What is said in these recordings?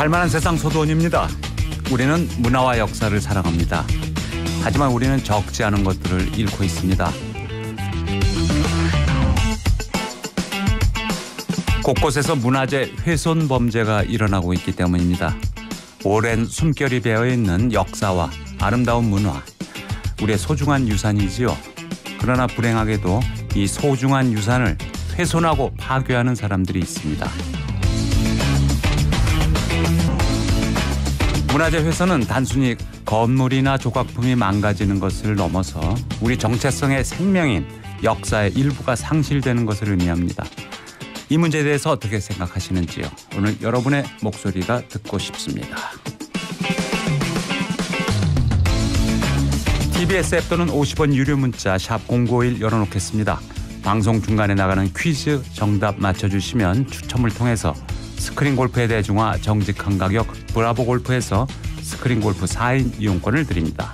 살만한 세상 소도원입니다. 우리는 문화와 역사를 사랑합니다. 하지만 우리는 적지 않은 것들을 잃고 있습니다. 곳곳에서 문화재 훼손 범죄가 일어나고 있기 때문입니다. 오랜 숨결이 배어 있는 역사와 아름다운 문화, 우리의 소중한 유산이지요. 그러나 불행하게도 이 소중한 유산을 훼손하고 파괴하는 사람들이 있습니다. 문화재 회손은 단순히 건물이나 조각품이 망가지는 것을 넘어서 우리 정체성의 생명인 역사의 일부가 상실되는 것을 의미합니다. 이 문제에 대해서 어떻게 생각하시는지요? 오늘 여러분의 목소리가 듣고 싶습니다. TBS 앱 또는 50원 유료 문자 샵 0951 열어놓겠습니다. 방송 중간에 나가는 퀴즈 정답 맞춰주시면 추첨을 통해서 스크린 골프의 대중화 정직한 가격 브라보 골프에서 스크린 골프 4인 이용권을 드립니다.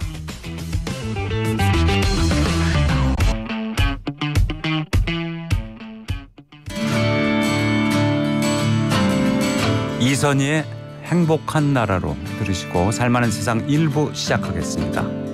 이선희의 행복한 나라로 들으시고 살만한 세상 1부 시작하겠습니다.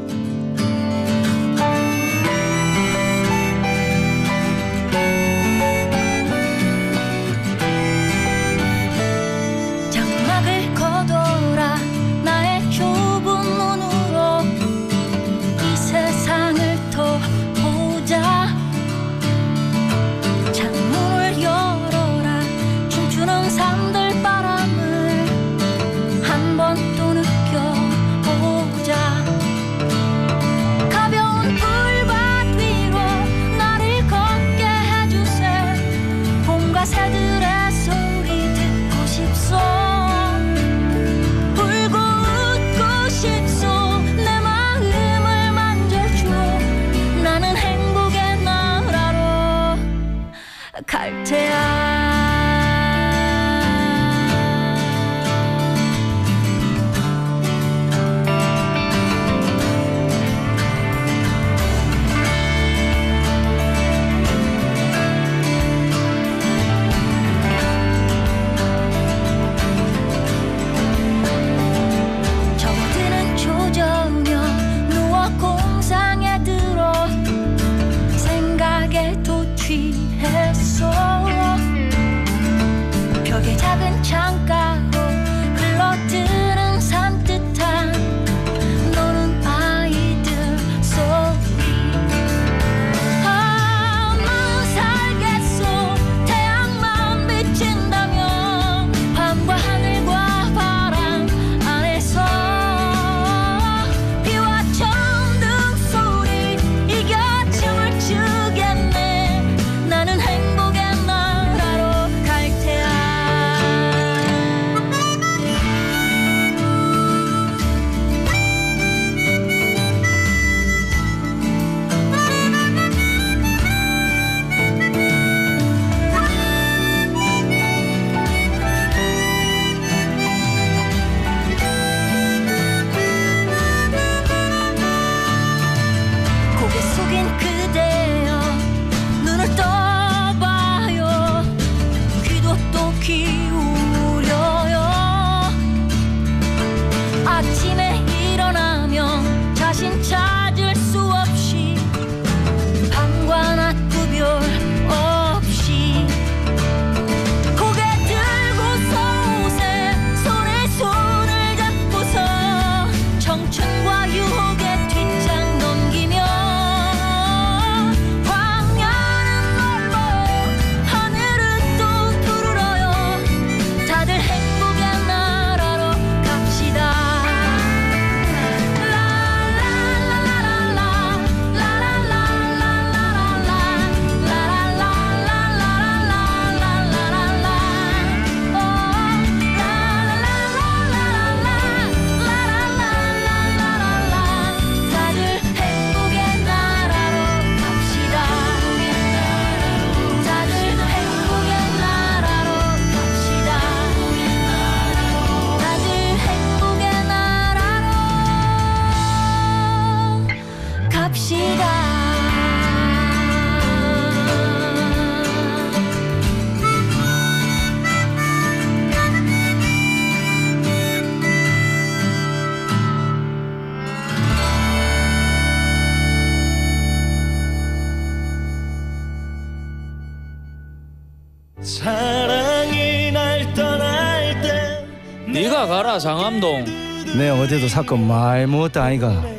네가 가라 장암동 내 네, 어제도 사건 많이 먹었다 아이가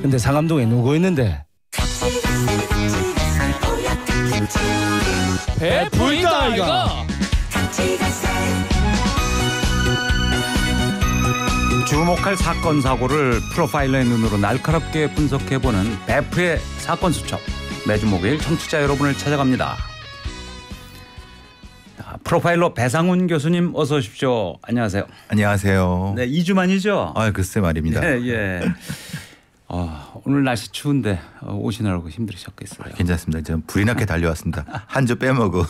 근데 상암동에 누구 있는데? 배불다 이가 주목할 사건 사고를 프로파일러의 눈으로 날카롭게 분석해보는 베프의 사건 수첩 매주 목요일 청취자 여러분을 찾아갑니다. 프로파일러 배상훈 교수님 어서 오십시오. 안녕하세요. 안녕하세요. 네, 2주 만이죠? 아, 글쎄 말입니다. 예, 예. 어, 오늘 날씨 추운데 어, 오시느라고 힘드셨겠어요 아, 괜찮습니다. 저 불이 나게 달려왔습니다. 한주 빼먹은.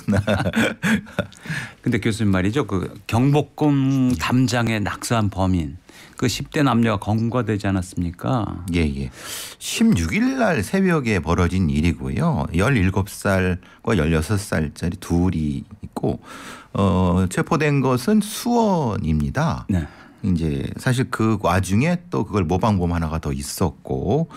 근데 교수님 말이죠. 그 경복궁 담장에 낙서한 범인 그 10대 남녀가 검거되지 않았습니까? 예, 예. 16일 날 새벽에 벌어진 일이고요. 17살과 16살짜리 둘이 있고 어, 체포된 것은 수원입니다. 네. 이제 사실 그 와중에 또 그걸 모방범 하나가 더 있었고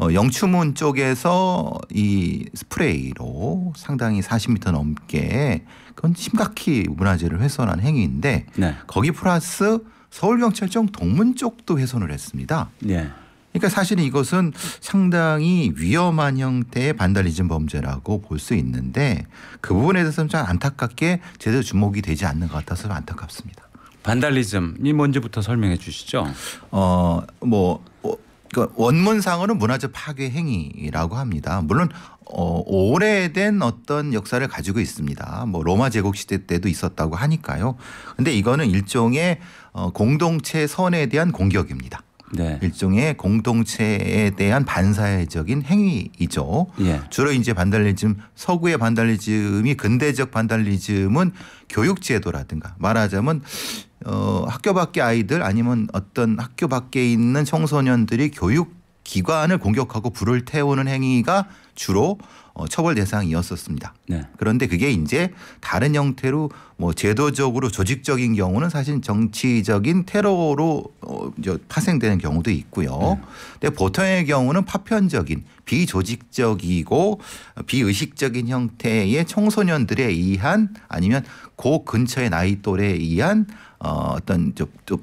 어, 영추문 쪽에서 이 스프레이로 상당히 40m 넘게 그건 심각히 문화재를 훼손한 행위인데 네. 거기 플러스 서울경찰청 동문 쪽도 훼손을 했습니다. 네. 그러니까 사실 이것은 상당히 위험한 형태의 반달리즘 범죄라고 볼 수 있는데 그 부분에 대해서는 참 안타깝게 제대로 주목이 되지 않는 것 같아서 안타깝습니다. 반달리즘이 뭔지부터 설명해 주시죠. 어뭐 어, 그러니까 원문상으로는 문화적 파괴 행위라고 합니다. 물론 어, 오래된 어떤 역사를 가지고 있습니다. 뭐 로마 제국 시대 때도 있었다고 하니까요. 근데 이거는 일종의 어, 공동체 선에 대한 공격입니다. 네. 일종의 공동체에 대한 반사회적인 행위이죠. 예. 주로 이제 반달리즘 서구의 반달리즘이 근대적 반달리즘은 교육 제도라든가 말하자면 어 학교 밖의 아이들 아니면 어떤 학교 밖에 있는 청소년들이 교육 기관을 공격하고 불을 태우는 행위가 주로 어, 처벌 대상이었었습니다. 네. 그런데 그게 이제 다른 형태로 뭐 제도적으로 조직적인 경우는 사실 정치적인 테러로 어, 파생되는 경우도 있고요. 네. 근데 보통의 경우는 파편적인 비조직적이고 비의식적인 형태의 청소년들에 의한 아니면 그 근처의 나이 또래에 의한 어, 어떤 좀, 좀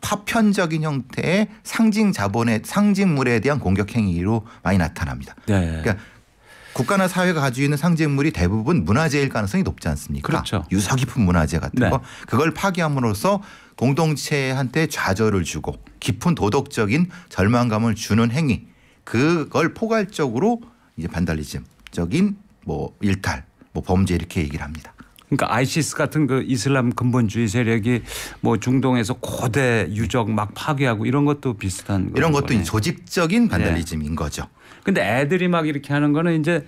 파편적인 형태의 상징 자본의 상징물에 대한 공격 행위로 많이 나타납니다. 네. 그러니까 국가나 사회가 가지고 있는 상징물이 대부분 문화재일 가능성이 높지 않습니까? 그렇죠. 유서 깊은 문화재 같은 네. 거 그걸 파괴함으로써 공동체한테 좌절을 주고 깊은 도덕적인 절망감을 주는 행위 그걸 포괄적으로 이제 반달리즘적인 뭐 일탈 뭐 범죄 이렇게 얘기를 합니다. 그러니까 아이시스 같은 그 이슬람 근본주의 세력이 뭐 중동에서 고대 유적 막 파괴하고 이런 것도 비슷한 이런 것도 거네. 조직적인 예. 반달리즘인 네. 거죠. 근데 애들이 막 이렇게 하는 거는 이제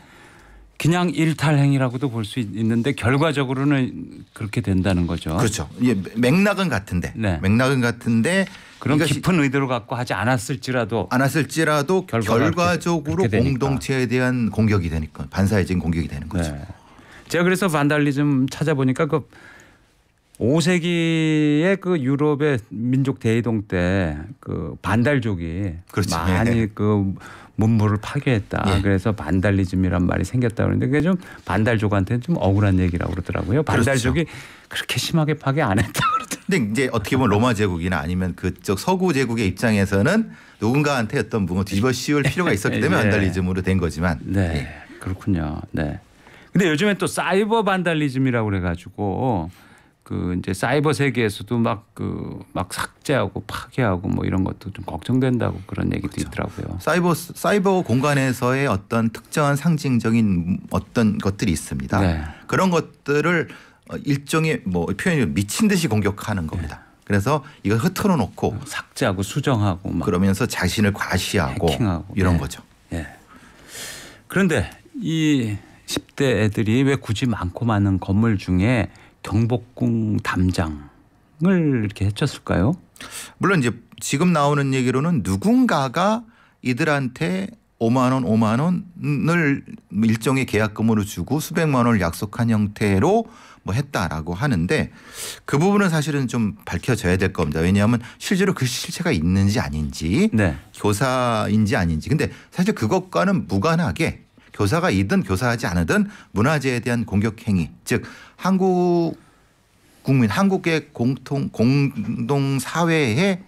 그냥 일탈 행위라고도 볼 수 있는데 결과적으로는 그렇게 된다는 거죠. 그렇죠. 예, 맥락은 같은데 네. 맥락은 같은데 그런 깊은 의도를 갖고 하지 않았을지라도 않았을지라도 결과적으로 공동체에 대한 공격이 되니까 반사회적인 공격이 되는 거죠. 네. 제가 그래서 반달리즘 찾아보니까 그5세기에그 유럽의 민족 대이동 때 그 반달족이 그렇지. 많이 예. 그 문물을 파괴했다. 예. 그래서 반달리즘이란 말이 생겼다 그러는데 그게 좀 반달족한테는 좀 억울한 얘기라고 그러더라고요. 그렇죠. 반달족이 그렇죠. 그렇게 심하게 파괴 안 했다 그러더라고요. 근데 이제 어떻게 보면 로마 제국이나 아니면 그쪽 서구 제국의 입장에서는 누군가한테 어떤 무언 뭐 뒤집어 씌울 필요가 있었기 때문에 예. 반달리즘으로 된 거지만. 네. 예. 그렇군요. 네. 근데 요즘에 또 사이버 반달리즘이라고 그래가지고 그 이제 사이버 세계에서도 막 그막 그 삭제하고 파괴하고 뭐 이런 것도 좀 걱정된다고 그런 얘기도 그렇죠. 있더라고요. 사이버 사이버 공간에서의 어떤 특정한 상징적인 어떤 것들이 있습니다. 네. 그런 것들을 어, 일종의 뭐 표현이 미친 듯이 공격하는 겁니다. 네. 그래서 이걸 흐트러 놓고 어, 삭제하고 수정하고 막 그러면서 자신을 과시하고 해킹하고. 이런 네. 거죠. 예. 그런데 이 10대 애들이 왜 굳이 많고 많은 건물 중에 경복궁 담장을 이렇게 해쳤을까요? 물론 이제 지금 나오는 얘기로는 누군가가 이들한테 5만 원, 5만 원을 일정의 계약금으로 주고 수백만 원을 약속한 형태로 뭐 했다라고 하는데 그 부분은 사실은 좀 밝혀져야 될 겁니다. 왜냐하면 실제로 그 실체가 있는지 아닌지 네. 교사인지 아닌지 근데 사실 그것과는 무관하게 교사가 이든 교사하지 않으든 문화재에 대한 공격 행위 즉 한국 국민 한국의 공통 공동 사회에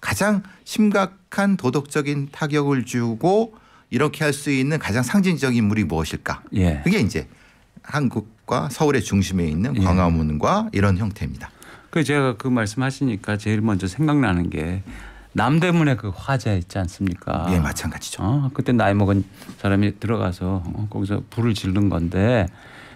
가장 심각한 도덕적인 타격을 주고 이렇게 할 수 있는 가장 상징적인 물이 무엇일까? 예. 그게 이제 한국과 서울의 중심에 있는 예. 광화문과 예. 이런 형태입니다. 그 제가 그 말씀하시니까 제일 먼저 생각나는 게 남대문에 그 화재 있지 않습니까? 예, 마찬가지죠. 어, 그때 나이 먹은 사람이 들어가서 어, 거기서 불을 지른 건데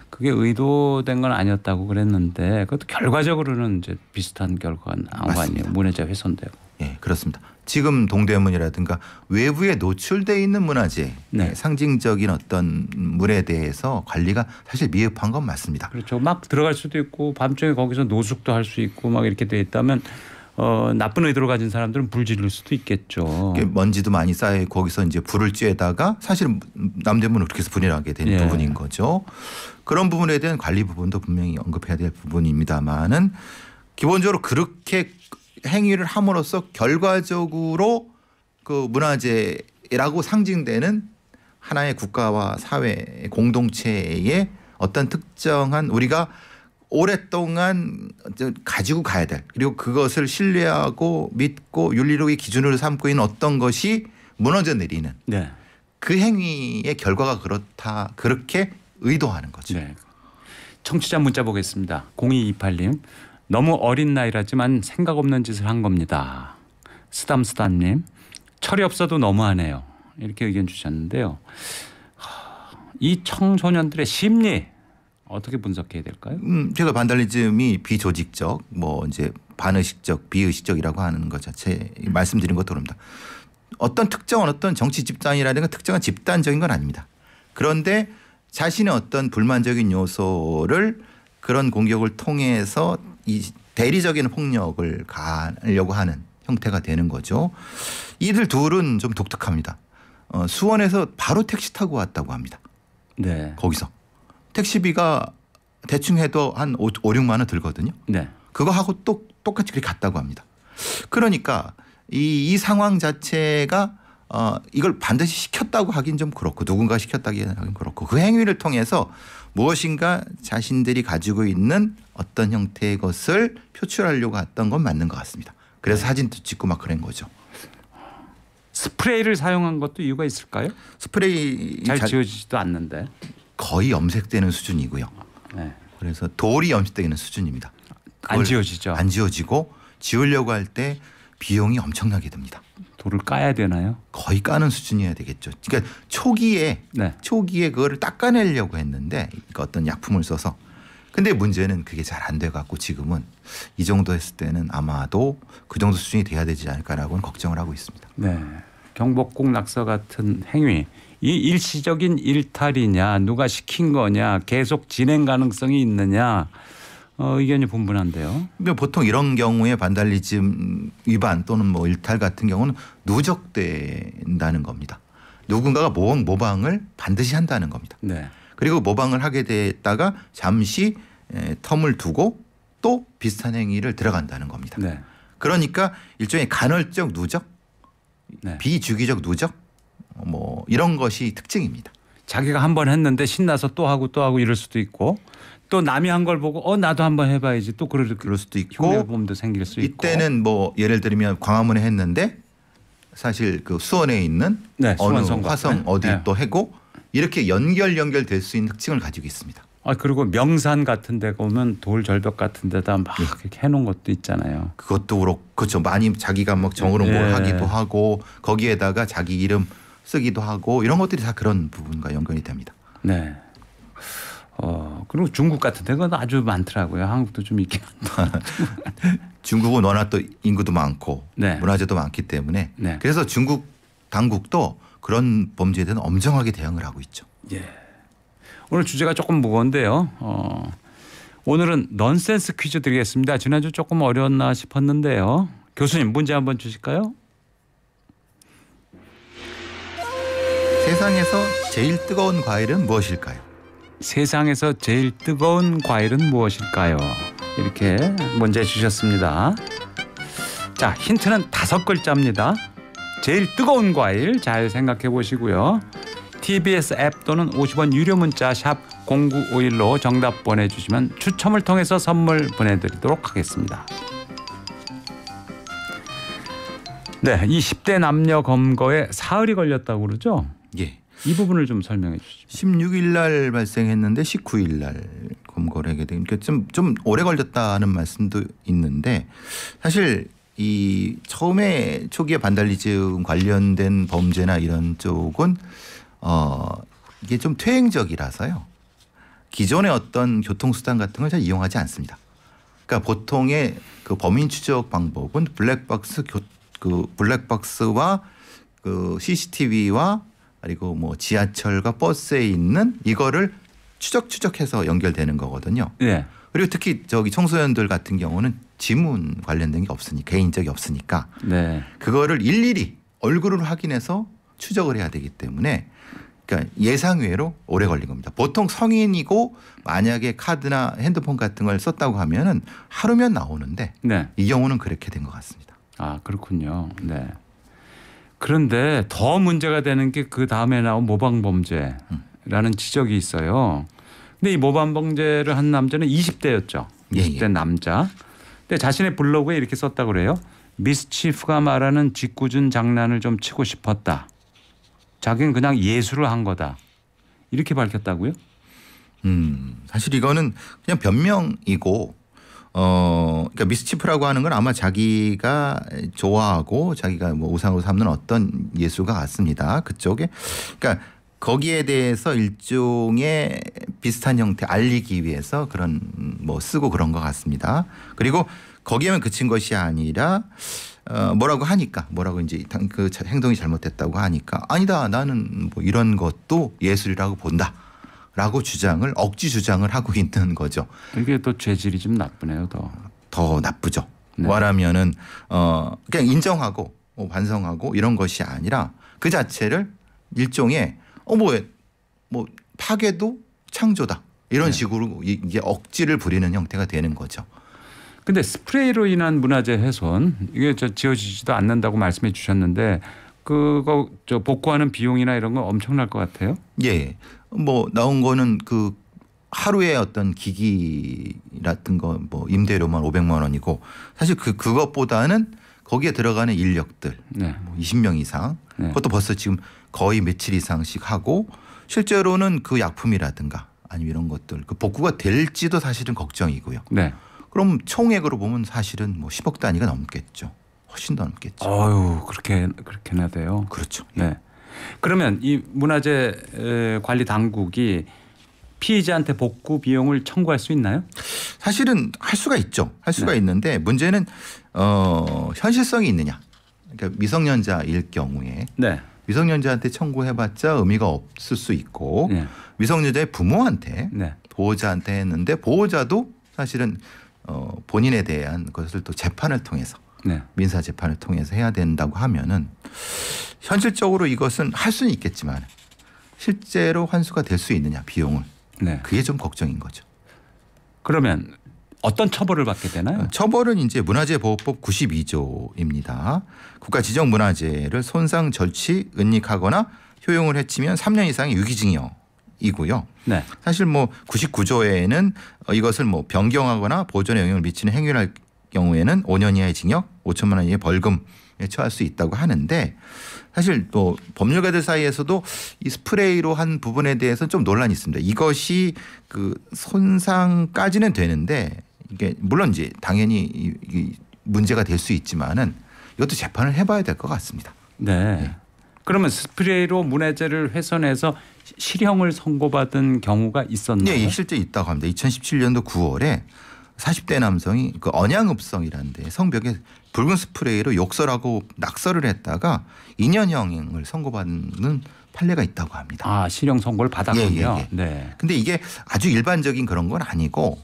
그게 의도된 건 아니었다고 그랬는데 그것도 결과적으로는 이제 비슷한 결과가 나온 거 아니에요. 문화재 훼손되고. 예, 그렇습니다. 지금 동대문이라든가 외부에 노출돼 있는 문화재 예, 네. 상징적인 어떤 물에 대해서 관리가 사실 미흡한 건 맞습니다. 그렇죠. 막 들어갈 수도 있고 밤중에 거기서 노숙도 할 수 있고 막 이렇게 돼 있다면 어, 나쁜 의도로 가진 사람들은 불지를 수도 있겠죠. 먼지도 많이 쌓여 거기서 이제 불을 쬐다가 사실은 남대문을 그렇게 해서 분해 하게 된 예. 부분인 거죠. 그런 부분에 대한 관리 부분도 분명히 언급해야 될 부분입니다만은 기본적으로 그렇게 행위를 함으로써 결과적으로 그 문화재라고 상징되는 하나의 국가와 사회 공동체의 어떤 특정한 우리가 오랫동안 가지고 가야 될 그리고 그것을 신뢰하고 믿고 윤리로의 기준으로 삼고 있는 어떤 것이 무너져 내리는 네. 그 행위의 결과가 그렇다 그렇게 의도하는 거죠. 네. 청취자 문자 보겠습니다. 0228님 너무 어린 나이라지만 생각 없는 짓을 한 겁니다. 스담스담님 철이 없어도 너무하네요. 이렇게 의견 주셨는데요. 이 청소년들의 심리 어떻게 분석해야 될까요? 음, 제가 반달리즘이 비조직적, 뭐 이제 반의식적, 비의식적이라고 하는 것 자체 말씀드린 것도 그럽니다. 어떤 특정한 어떤 정치 집단이라든가 특정한 집단적인 건 아닙니다. 그런데 자신의 어떤 불만적인 요소를 그런 공격을 통해서 이 대리적인 폭력을 가려고 하는 형태가 되는 거죠. 이들 둘은 좀 독특합니다. 어, 수원에서 바로 택시 타고 왔다고 합니다. 네. 거기서. 택시비가 대충 해도 한 5, 6만 원 들거든요. 네. 그거 하고 또 똑같이 그렇게 갔다고 합니다. 그러니까 이, 이 상황 자체가 어, 이걸 반드시 시켰다고 하긴 좀 그렇고 누군가 시켰다기는 그렇고 그 행위를 통해서 무엇인가 자신들이 가지고 있는 어떤 형태의 것을 표출하려고 했던 건 맞는 것 같습니다. 그래서 네. 사진도 찍고 막 그런 거죠. 스프레이를 사용한 것도 이유가 있을까요? 스프레이 잘 자, 지워지지도 않는데. 거의 염색되는 수준이고요. 네. 그래서 돌이 염색되는 수준입니다. 안 지워지죠. 안 지워지고 지우려고 할 때 비용이 엄청나게 듭니다. 돌을 까야 되나요? 거의 까는 수준이어야 되겠죠. 그러니까 초기에 네. 초기에 그거를 닦아내려고 했는데 어떤 약품을 써서 근데 문제는 그게 잘 안 돼 갖고 지금은 이 정도 했을 때는 아마도 그 정도 수준이 돼야 되지 않을까라고는 걱정을 하고 있습니다. 네. 경복궁 낙서 같은 행위 이 일시적인 일탈이냐 누가 시킨 거냐 계속 진행 가능성이 있느냐 어, 의견이 분분한데요. 근데 보통 이런 경우에 반달리즘 위반 또는 뭐 일탈 같은 경우는 누적된다는 겁니다. 누군가가 모방, 모방을 반드시 한다는 겁니다. 네. 그리고 모방을 하게 됐다가 잠시 에, 텀을 두고 또 비슷한 행위를 들어간다는 겁니다. 네. 그러니까 일종의 간헐적 누적, 네. 비주기적 누적 뭐 이런 것이 특징입니다. 자기가 한 번 했는데 신나서 또 하고 또 하고 이럴 수도 있고 또 남이 한 걸 보고 어 나도 한 번 해봐야지 또 그럴, 그럴 수도 있고 흉내범도 생길 수 있고 이때는 뭐 예를 들면 광화문에 했는데 사실 그 수원에 있는 네, 어느 수원 화성 어디 네. 또 해고 이렇게 연결 연결될 수 있는 특징을 가지고 있습니다. 아 그리고 명산 같은 데 가면 돌 절벽 같은 데다 막 네. 이렇게 해놓은 것도 있잖아요. 그것도 그렇고 그렇죠. 많이 자기가 막 정으로 뭘 네. 하기도 하고 거기에다가 자기 이름 쓰기도 하고 이런 것들이 다 그런 부분과 연결이 됩니다. 네. 어 그리고 중국 같은 데가 아주 많더라고요. 한국도 좀 있긴 중국은 워낙 또 인구도 많고 네. 문화재도 많기 때문에 네. 그래서 중국 당국도 그런 범죄에 대한 엄정하게 대응을 하고 있죠. 예. 오늘 주제가 조금 무거운데요. 어, 오늘은 넌센스 퀴즈 드리겠습니다. 지난주 조금 어려웠나 싶었는데요. 교수님 문제 한번 주실까요? 세상에서 제일 뜨거운 과일은 무엇일까요? 세상에서 제일 뜨거운 과일은 무엇일까요? 이렇게 문제 주셨습니다. 자, 힌트는 다섯 글자입니다. 제일 뜨거운 과일 잘 생각해 보시고요. TBS 앱 또는 50원 유료 문자 샵 0951로 정답 보내주시면 추첨을 통해서 선물 보내드리도록 하겠습니다. 네, 20대 남녀 검거에 사흘이 걸렸다고 그러죠? 예. 이 부분을 좀 설명해 주시죠. 16일 날 발생했는데 19일 날 검거하게 되 그러니까 좀, 좀 오래 걸렸다는 말씀도 있는데 사실 이 처음에 초기에 반달리즘 관련된 범죄나 이런 쪽은 어 이게 좀 퇴행적이라서요. 기존의 어떤 교통수단 같은 걸 잘 이용하지 않습니다. 그러니까 보통의 그 범인 추적 방법은 블랙박스 교, 그 블랙박스와 그 CCTV와 그리고 뭐 지하철과 버스에 있는 이거를 추적추적해서 연결되는 거거든요. 네. 그리고 특히 저기 청소년들 같은 경우는 지문 관련된 게 없으니 개인적이 없으니까 네. 그거를 일일이 얼굴을 확인해서 추적을 해야 되기 때문에 그러니까 예상 외로 오래 걸린 겁니다. 보통 성인이고 만약에 카드나 핸드폰 같은 걸 썼다고 하면은 하루면 나오는데 네. 이 경우는 그렇게 된 것 같습니다. 아 그렇군요. 네. 그런데 더 문제가 되는 게 그 다음에 나온 모방 범죄라는 음. 지적이 있어요. 근데 이 모방 범죄를 한 남자는 20대였죠. 20대 예, 예. 남자. 근데 자신의 블로그에 이렇게 썼다 그래요. 미스치프가 말하는 짓궂은 장난을 좀 치고 싶었다. 자기는 그냥 예술을 한 거다. 이렇게 밝혔다고요? 음, 사실 이거는 그냥 변명이고 어, 그러니까 미스치프라고 하는 건 아마 자기가 좋아하고 자기가 뭐 우상으로 삼는 어떤 예수가 같습니다. 그쪽에. 그러니까 거기에 대해서 일종의 비슷한 형태 알리기 위해서 그런 뭐 쓰고 그런 것 같습니다. 그리고 거기에만 그친 것이 아니라 어 뭐라고 하니까 뭐라고 이제 그 행동이 잘못됐다고 하니까 아니다 나는 뭐 이런 것도 예술이라고 본다. 라고 주장을 억지 주장을 하고 있는 거죠. 이게 또 죄질이 좀 나쁘네요. 더, 더 나쁘죠. 네. 뭐라면은 어, 그냥 인정하고 뭐 반성하고 이런 것이 아니라 그 자체를 일종의 어 뭐뭐 뭐, 파괴도 창조다 이런 네. 식으로 이게 억지를 부리는 형태가 되는 거죠. 근데 스프레이로 인한 문화재 훼손 이게 저 지어지지도 않는다고 말씀해 주셨는데 그거 저 복구하는 비용이나 이런 건 엄청날 것 같아요. 예. 예. 뭐 나온 거는 그 하루에 어떤 기기 같은 거뭐 임대료만 500만 원이고 사실 그 그것보다는 거기에 들어가는 인력들 네. 뭐 20명 이상 네. 그것도 벌써 지금 거의 며칠 이상씩 하고 실제로는 그 약품이라든가 아니면 이런 것들 그 복구가 될지도 사실은 걱정이고요. 네. 그럼 총액으로 보면 사실은 뭐 10억 단위가 넘겠죠. 훨씬 더 넘겠죠. 아유 그렇게 그렇게나 돼요. 그렇죠. 네. 예. 그러면 이 문화재 관리 당국이 피의자한테 복구 비용을 청구할 수 있나요? 사실은 할 수가 있죠. 할 수가 네. 있는데 문제는 어, 현실성이 있느냐. 그러니까 미성년자일 경우에 네. 미성년자한테 청구해봤자 의미가 없을 수 있고 네. 미성년자의 부모한테 네. 보호자한테 했는데 보호자도 사실은 어, 본인에 대한 것을 또 재판을 통해서 네. 민사 재판을 통해서 해야 된다고 하면은 현실적으로 이것은 할 수는 있겠지만 실제로 환수가 될 수 있느냐 비용을 네. 그게 좀 걱정인 거죠. 그러면 어떤 처벌을 받게 되나요? 처벌은 이제 문화재보호법 92조입니다. 국가 지정 문화재를 손상, 절취, 은닉하거나 효용을 해치면 3년 이상의 유기징역이고요. 네. 사실 뭐 99조에는 이것을 뭐 변경하거나 보존에 영향을 미치는 행위를 경우에는 5년 이하의 징역, 5천만 원 이하의 벌금에 처할 수 있다고 하는데 사실 또 법률가들 사이에서도 이 스프레이로 한 부분에 대해서 좀 논란이 있습니다. 이것이 그 손상까지는 되는데 이게 물론 이제 당연히 이 문제가 될 수 있지만은 이것도 재판을 해봐야 될 것 같습니다. 네. 네. 그러면 스프레이로 문해죄를 훼손해서 실형을 선고받은 경우가 있었나요? 네, 실제 있다고 합니다. 2017년도 9월에 40대 남성이 그언양읍성이라는데 성벽에 붉은 스프레이로 욕설하고 낙서를 했다가 2년형을 선고받는 판례가 있다고 합니다. 아 실형 선고를 받았군요. 예, 예, 예. 네. 근데 이게 아주 일반적인 그런 건 아니고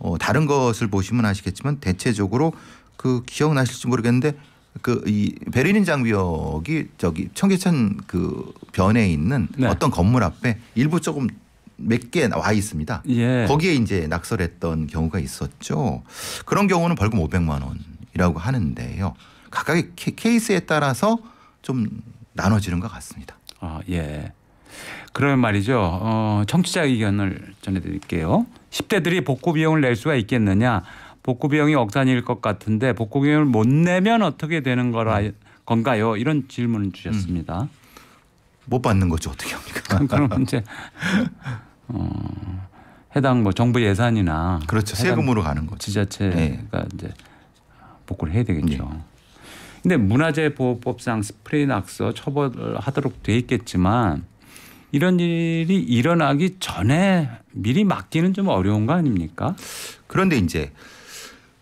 어, 다른 것을 보시면 아시겠지만 대체적으로 그 기억나실지 모르겠는데 그 이 베를린 장벽이 저기 청계천 그 변에 있는 네. 어떤 건물 앞에 일부 조금 몇개와 있습니다. 예. 거기에 이제 낙설했던 경우가 있었죠. 그런 경우는 벌금 500만 원이라고 하는데요. 각각의 케이스에 따라서 좀 나눠지는 것 같습니다. 아 예. 그러면 말이죠. 어, 청취자 의견을 전해드릴게요. 10대들이 복구 비용을 낼 수가 있겠느냐. 복구 비용이 억산일 것 같은데 복구 비용을 못 내면 어떻게 되는 거라 음. 건가요? 이런 질문을 주셨습니다. 음. 못 받는 거죠 어떻게 합니까? 그럼 이제 어, 해당 뭐 정부 예산이나 그렇죠 세금으로 가는 거죠. 지자체가 네. 이제 복구를 해야 되겠죠. 네. 근데 문화재 보호법상 스프레이 낙서 처벌하도록 돼 있겠지만 이런 일이 일어나기 전에 미리 막기는 좀 어려운 거 아닙니까? 그런데 이제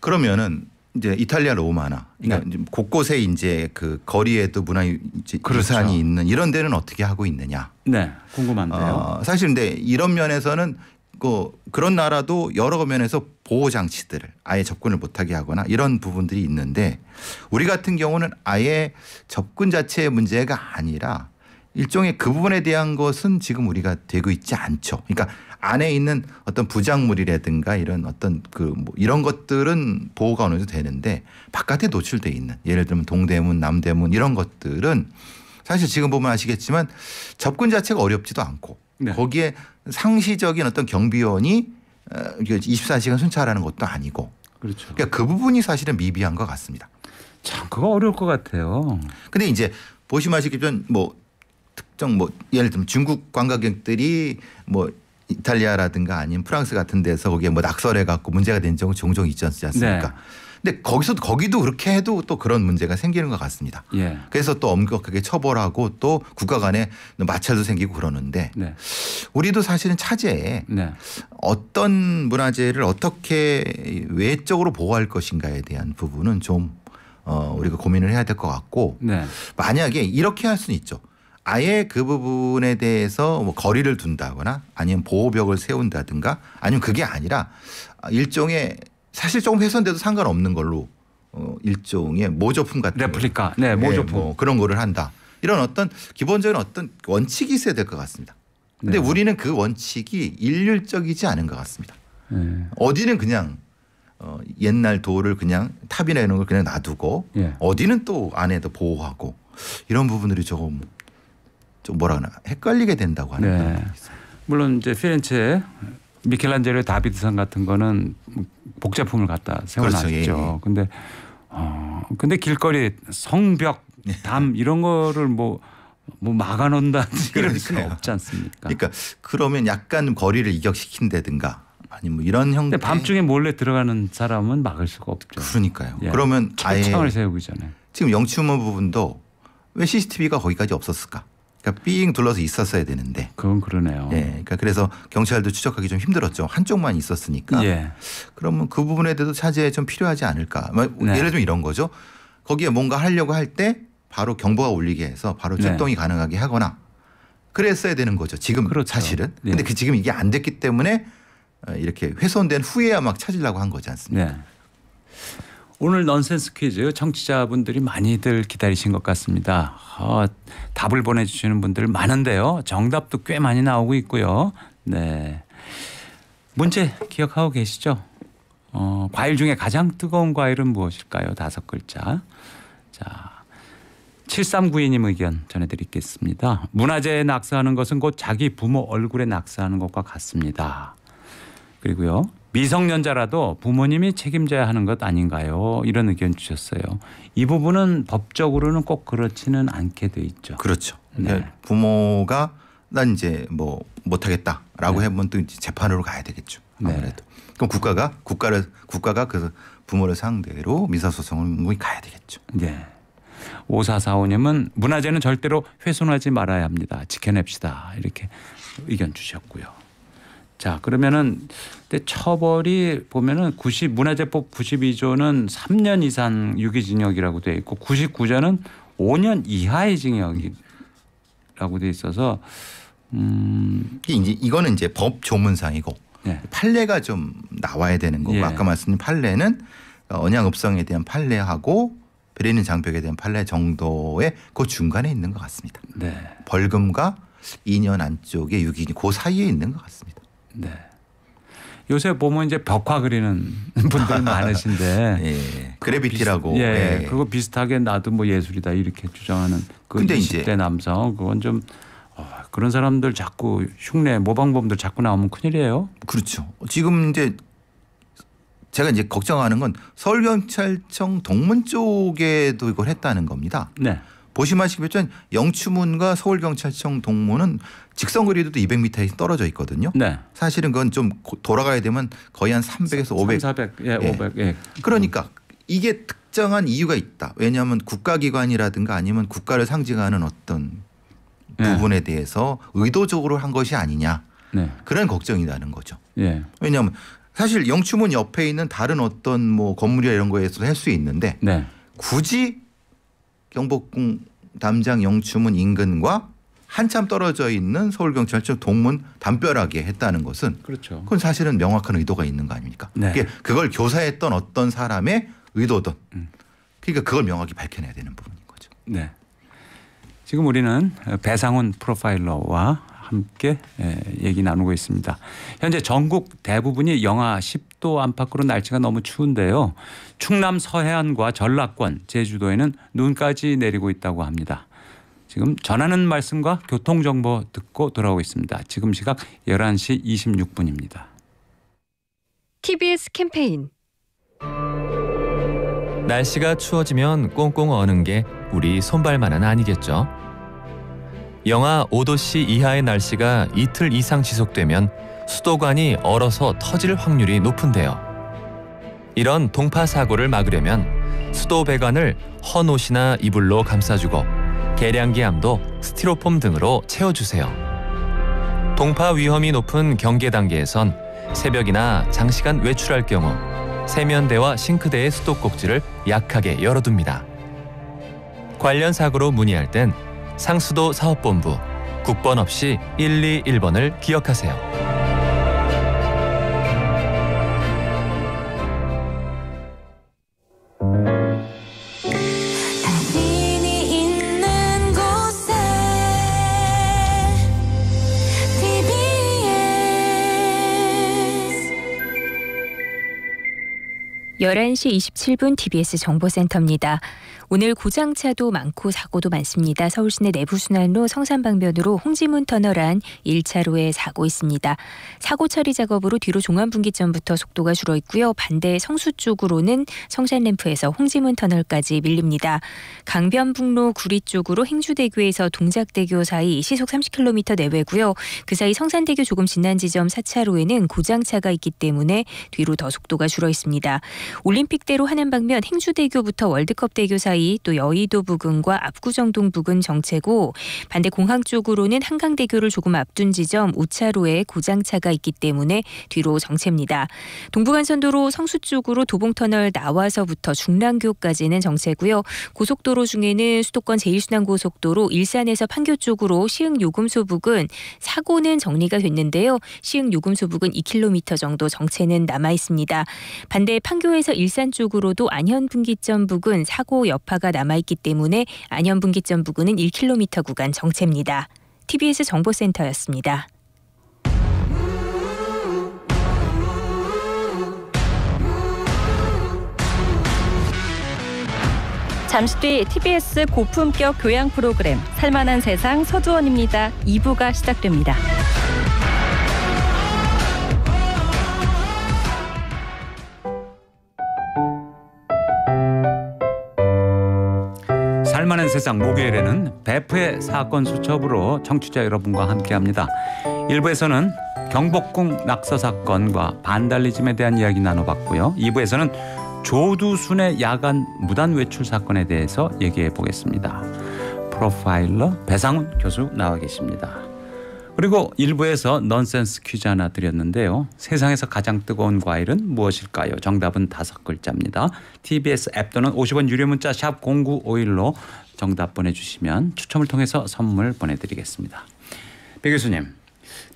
그러면은 이제 이탈리아 로마나 그러니까 네. 곳곳에 이제 그 거리에도 문화 그렇죠. 유산이 그렇죠. 있는 이런 데는 어떻게 하고 있느냐? 네, 궁금한데요. 어, 사실 근데 이런 면에서는 그 그런 나라도 여러 면에서 보호 장치들을 아예 접근을 못하게 하거나 이런 부분들이 있는데 우리 같은 경우는 아예 접근 자체의 문제가 아니라 일종의 그 부분에 대한 것은 지금 우리가 되고 있지 않죠. 그러니까 안에 있는 어떤 부작물이라든가 이런 어떤 그뭐 이런 것들은 보호가 어느 정도 되는데 바깥에 노출돼 있는 예를 들면 동대문, 남대문 이런 것들은 사실 지금 보면 아시겠지만 접근 자체가 어렵지도 않고 네. 거기에 상시적인 어떤 경비원이 24시간 어, 순찰하는 것도 아니고 그렇죠. 그러니까 그 부분이 사실은 미비한 것 같습니다. 참 그거 어려울 것 같아요. 근데 이제 보시면 아시겠지만 뭐 특정 뭐 예를 들면 중국 관광객들이 뭐 이탈리아라든가 아니면 프랑스 같은 데서 거기에 뭐 낙설해 갖고 문제가 된 적은 종종 있지 않습니까? 네. 근데 거기서도 거기도 그렇게 해도 또 그런 문제가 생기는 것 같습니다. 예. 그래서 또 엄격하게 처벌하고 또 국가 간에 마찰도 생기고 그러는데 네. 우리도 사실은 차제에 네. 어떤 문화재를 어떻게 외적으로 보호할 것인가에 대한 부분은 좀 어, 우리가 고민을 해야 될 것 같고 네. 만약에 이렇게 할 수는 있죠. 아예 그 부분에 대해서 뭐 거리를 둔다거나 아니면 보호벽을 세운다든가 아니면 그게 아니라 아, 일종의 사실 조금 훼손돼도 상관없는 걸로 어 일종의 모조품 같은 레플리카, 네 예, 모조품 네, 뭐 그런 거를 한다. 이런 어떤 기본적인 어떤 원칙이 있어야 될 것 같습니다. 근데 네. 우리는 그 원칙이 일률적이지 않은 것 같습니다. 네. 어디는 그냥 어, 옛날 도를 그냥 탑이나 이런 걸 그냥 놔두고 네. 어디는 또 안에도 보호하고 이런 부분들이 조금 좀 뭐라 하나 헷갈리게 된다고 하는 네. 물론 이제 피렌체 미켈란젤로 다비드상 같은 거는 복제품을 갖다 세워놨죠. 그렇죠. 예, 예. 근데 어 근데 길거리 성벽 예. 담 이런 거를 뭐뭐 뭐 막아놓는다 이런 수는 없지 않습니까? 그러니까 그러면 약간 거리를 이격시킨다든가 아니 뭐 이런 형태. 밤중에 몰래 들어가는 사람은 막을 수가 없죠. 그러니까요. 예. 그러면 아 창을 세우기 전에 지금 영치문 부분도 왜 CCTV가 거기까지 없었을까? 그러니까 삥 둘러서 있었어야 되는데. 그건 그러네요. 예. 그러니까 그래서 경찰도 추적하기 좀 힘들었죠. 한쪽만 있었으니까. 예. 그러면 그 부분에 대해서 차지에 좀 필요하지 않을까. 뭐 네. 예를 들면 이런 거죠. 거기에 뭔가 하려고 할 때 바로 경보가 울리게 해서 바로 네. 출동이 네. 가능하게 하거나 그랬어야 되는 거죠. 지금 그렇죠. 사실은. 예. 근데 그 지금 이게 안 됐기 때문에 어, 이렇게 훼손된 후에야 막 찾으려고 한 거지 않습니까? 네. 오늘 넌센스 퀴즈 청취자분들이 많이들 기다리신 것 같습니다. 어, 답을 보내주시는 분들 많은데요. 정답도 꽤 많이 나오고 있고요. 네. 문제 기억하고 계시죠? 어, 과일 중에 가장 뜨거운 과일은 무엇일까요? 다섯 글자. 자, 7392님 의견 전해드리겠습니다. 문화재에 낙서하는 것은 곧 자기 부모 얼굴에 낙서하는 것과 같습니다. 그리고요. 미성년자라도 부모님이 책임져야 하는 것 아닌가요? 이런 의견 주셨어요. 이 부분은 법적으로는 꼭 그렇지는 않게 돼 있죠. 그렇죠. 네. 그러니까 부모가 난 이제 뭐 못하겠다라고 네. 하면 또 이제 재판으로 가야 되겠죠. 네. 아무래도. 네. 그럼 국가가 국가를 국가가 그 부모를 상대로 민사소송을 가야 되겠죠. 네. 5445님은 문화재는 절대로 훼손하지 말아야 합니다. 지켜냅시다. 이렇게 의견 주셨고요. 자, 그러면은 근데 처벌이 보면은 90 문화재법 92조는 3년 이상 유기징역이라고 돼 있고 99조는 5년 이하의 징역이라고 돼 있어서 음 이제 이거는 이제 법 조문상이고 네. 판례가 좀 나와야 되는 거고 예. 아까 말씀드린 판례는 언양읍성에 대한 판례하고 베레는 장벽에 대한 판례 정도의 그 중간에 있는 것 같습니다. 네. 벌금과 2년 안쪽에 유기징 그 사이에 있는 것 같습니다. 네. 요새 보면 이제 벽화 그리는 분들 많으신데 예, 그래비티라고 비슷, 예, 예, 그거 비슷하게 나도 뭐 예술이다 이렇게 주장하는 그 20대 남성 그건 좀 어, 그런 사람들 자꾸 흉내 모방범들 자꾸 나오면 큰일이에요. 그렇죠. 지금 이제 제가 이제 걱정하는 건 서울경찰청 동문 쪽에도 이걸 했다는 겁니다. 네. 보시면 아시겠지만 영추문과 서울경찰청 동문은 직선 거리로도 200m 떨어져 있거든요. 네. 사실은 그건 좀 돌아가야 되면 거의 한 300에서 500. 3, 400, 예, 예. 500. 예. 그러니까 이게 특정한 이유가 있다. 왜냐하면 국가기관이라든가 아니면 국가를 상징하는 어떤 네. 부분에 대해서 의도적으로 한 것이 아니냐. 네. 그런 걱정이라는 거죠. 네. 왜냐하면 사실 영추문 옆에 있는 다른 어떤 뭐 건물이나 이런 거에서 할 수 있는데 네. 굳이 경복궁 담장 영추문 인근과 한참 떨어져 있는 서울경찰청 동문 담벼락에 했다는 것은 그렇죠. 그건 사실은 명확한 의도가 있는 거 아닙니까? 네. 그게 그걸 교사했던 어떤 사람의 의도든 음. 그러니까 그걸 명확히 밝혀내야 되는 부분인 거죠. 네. 지금 우리는 배상훈 프로파일러와 함께 예, 얘기 나누고 있습니다. 현재 전국 대부분이 영하 10도 안팎으로 날씨가 너무 추운데요. 충남 서해안과 전라권, 제주도에는 눈까지 내리고 있다고 합니다. 지금 전하는 말씀과 교통정보 듣고 돌아오겠습니다. 지금 시각 11시 26분입니다. TBS 캠페인 날씨가 추워지면 꽁꽁 어는 게 우리 손발만은 아니겠죠. 영하 5도씨 이하의 날씨가 이틀 이상 지속되면 수도관이 얼어서 터질 확률이 높은데요. 이런 동파 사고를 막으려면 수도 배관을 헌 옷이나 이불로 감싸주고 계량기암도 스티로폼 등으로 채워주세요. 동파 위험이 높은 경계 단계에선 새벽이나 장시간 외출할 경우 세면대와 싱크대의 수도꼭지를 약하게 열어둡니다. 관련 사고로 문의할 땐 상수도 사업본부 국번 없이 121번을 기억하세요. 11시 27분 TBS 정보센터입니다. 오늘 고장차도 많고 사고도 많습니다. 서울시내 내부순환로 성산방면으로 홍지문 터널 안 1차로에 사고 있습니다. 사고 처리 작업으로 뒤로 종암분기점부터 속도가 줄어 있고요. 반대 성수 쪽으로는 성산램프에서 홍지문 터널까지 밀립니다. 강변북로 구리 쪽으로 행주대교에서 동작대교 사이 시속 30km 내외고요. 그 사이 성산대교 조금 지난 지점 4차로에는 고장차가 있기 때문에 뒤로 더 속도가 줄어 있습니다. 올림픽대로 하는 방면 행주대교부터 월드컵대교 사이 또 여의도 부근과 압구정동 부근 정체고 반대 공항 쪽으로는 한강대교를 조금 앞둔 지점 5차로에 고장차가 있기 때문에 뒤로 정체입니다. 동부간선도로 성수 쪽으로 도봉터널 나와서부터 중랑교까지는 정체고요. 고속도로 중에는 수도권 제1순환고속도로 일산에서 판교 쪽으로 시흥요금소 부근 사고는 정리가 됐는데요. 시흥요금소 부근 2km 정도 정체는 남아 있습니다. 반대 판교에 서울에서 일산 쪽으로도 안현 분기점 부근 사고 여파가 남아있기 때문에 안현 분기점 부근은 1km 구간 정체입니다. TBS 정보센터였습니다. 잠시 뒤 TBS 고품격 교양 프로그램 살만한 세상 서주원입니다. 2부가 시작됩니다. 알만한 세상 목요일에는 베프의 사건 수첩으로 청취자 여러분과 함께합니다. 1부에서는 경복궁 낙서 사건과 반달리즘에 대한 이야기 나눠봤고요. 2부에서는 조두순의 야간 무단 외출 사건에 대해서 얘기해 보겠습니다. 프로파일러 배상훈 교수 나와 계십니다. 그리고 일부에서 넌센스 퀴즈 하나 드렸는데요. 세상에서 가장 뜨거운 과일은 무엇일까요? 정답은 다섯 글자입니다. TBS 앱 또는 50원 유료 문자 샵 0951로 정답 보내주시면 추첨을 통해서 선물 보내드리겠습니다. 배 교수님.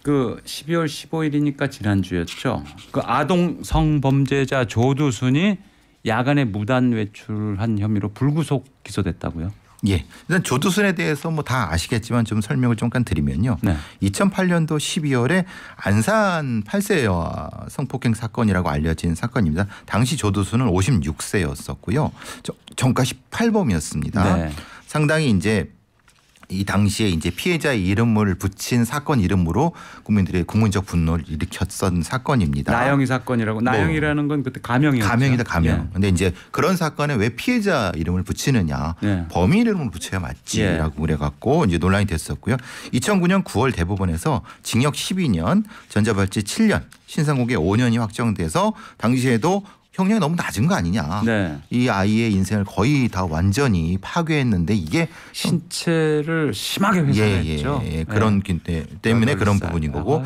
그 12월 15일이니까 지난주였죠. 그 아동 성범죄자 조두순이 야간에 무단 외출한 혐의로 불구속 기소됐다고요? 예. 일단 조두순에 대해서 뭐 다 아시겠지만 좀 설명을 잠깐 드리면요. 네. 2008년도 12월에 안산 8세 여 성폭행 사건이라고 알려진 사건입니다. 당시 조두순은 56세였었고요. 정가 18범이었습니다. 네. 상당히 이제 이 당시에 이제 피해자의 이름을 붙인 사건 이름으로 국민들의 국민적 분노를 일으켰던 사건입니다. 나영이 사건이라고 네. 나영이라는 건 그때 가명이었죠. 가명이다 가명. 예. 근데 이제 그런 사건에 왜 피해자 이름을 붙이느냐 예. 범인 이름을 붙여야 맞지라고 예. 그래갖고 이제 논란이 됐었고요. 2009년 9월 대법원에서 징역 12년, 전자발찌 7년, 신상국에 5년이 확정돼서 당시에도 형량이 너무 낮은 거 아니냐. 네. 이 아이의 인생을 거의 다 완전히 파괴했는데 이게 신체를 심하게 훼손했죠. 예, 예, 예. 그런 예. 때문에 때 그런 부분인 아, 거고 아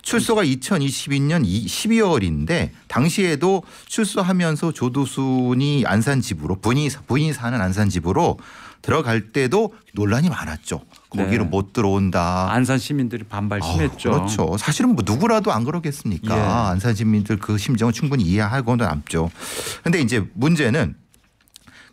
출소가 2022년 12월인데 당시에도 출소하면서 조두순이 안산 집으로 본인이 사는 안산 집으로 들어갈 때도 논란이 많았죠. 거기로 네. 못 들어온다. 안산 시민들이 반발 아, 심했죠. 어, 그렇죠. 사실은 뭐 누구라도 안 그러겠습니까? 예. 안산 시민들 그 심정을 충분히 이해하고 남죠. 근데 이제 문제는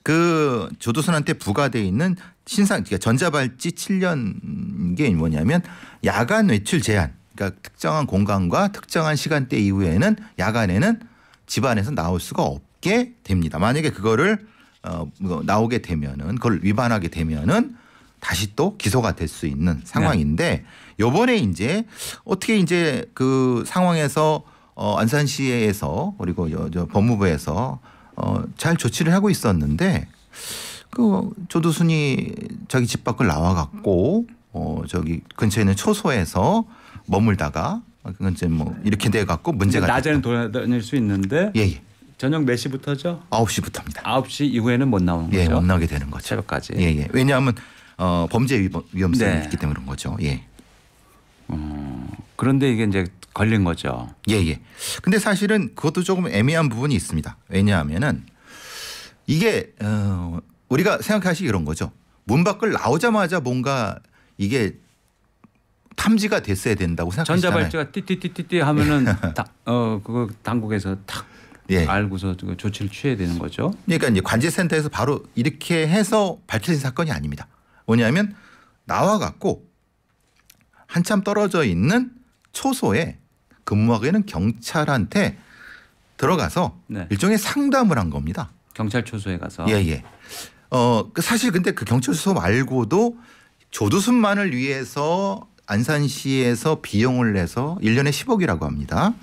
그 조두순한테 부과돼 있는 신상 그러니까 전자발찌 7년 게 뭐냐면 야간 외출 제한. 그러니까 특정한 공간과 특정한 시간대 이후에는 야간에는 집안에서 나올 수가 없게 됩니다. 만약에 그거를 어, 뭐 나오게 되면은 그걸 위반하게 되면은 다시 또 기소가 될 수 있는 상황인데 네. 요번에 이제 어떻게 이제 그 상황에서 어 안산시에서 그리고 여, 저 법무부에서 어잘 조치를 하고 있었는데 그 조두순이 자기 집 밖을 나와 갖고 어 저기 근처에 있는 초소에서 머물다가 그건 이제 뭐 이렇게 돼 갖고 문제가 낮에는 돌아다닐 수 있는데 예, 예. 저녁 몇 시부터죠? 9시부터입니다. 9시 이후에는 못 나오는 예, 거죠. 예, 못나게 되는 거죠. 새벽까지. 예, 예. 왜냐하면 어, 범죄 위험성이 네. 있기 때문에 그런 거죠. 예. 음, 그런데 이게 이제 걸린 거죠. 예, 예. 근데 사실은 그것도 조금 애매한 부분이 있습니다. 왜냐하면은 이게 어, 우리가 생각하시 이런 거죠. 문 밖을 나오자마자 뭔가 이게 탐지가 됐어야 된다고 생각하시잖아요. 전자발찌가 띠띠띠띠띠 하면은 다, 어 그거 당국에서 탁 예. 알고서 그 조치를 취해야 되는 거죠. 그러니까 이제 관제센터에서 바로 이렇게 해서 밝혀진 사건이 아닙니다. 뭐냐면 나와 갖고 한참 떨어져 있는 초소에 근무하고 있는 경찰한테 들어가서 네. 일종의 상담을 한 겁니다. 경찰 초소에 가서. 예, 예. 어, 그 사실 근데 그 경찰 초소 말고도 조두순만을 위해서 안산시에서 비용을 내서 일년에 10억이라고 합니다.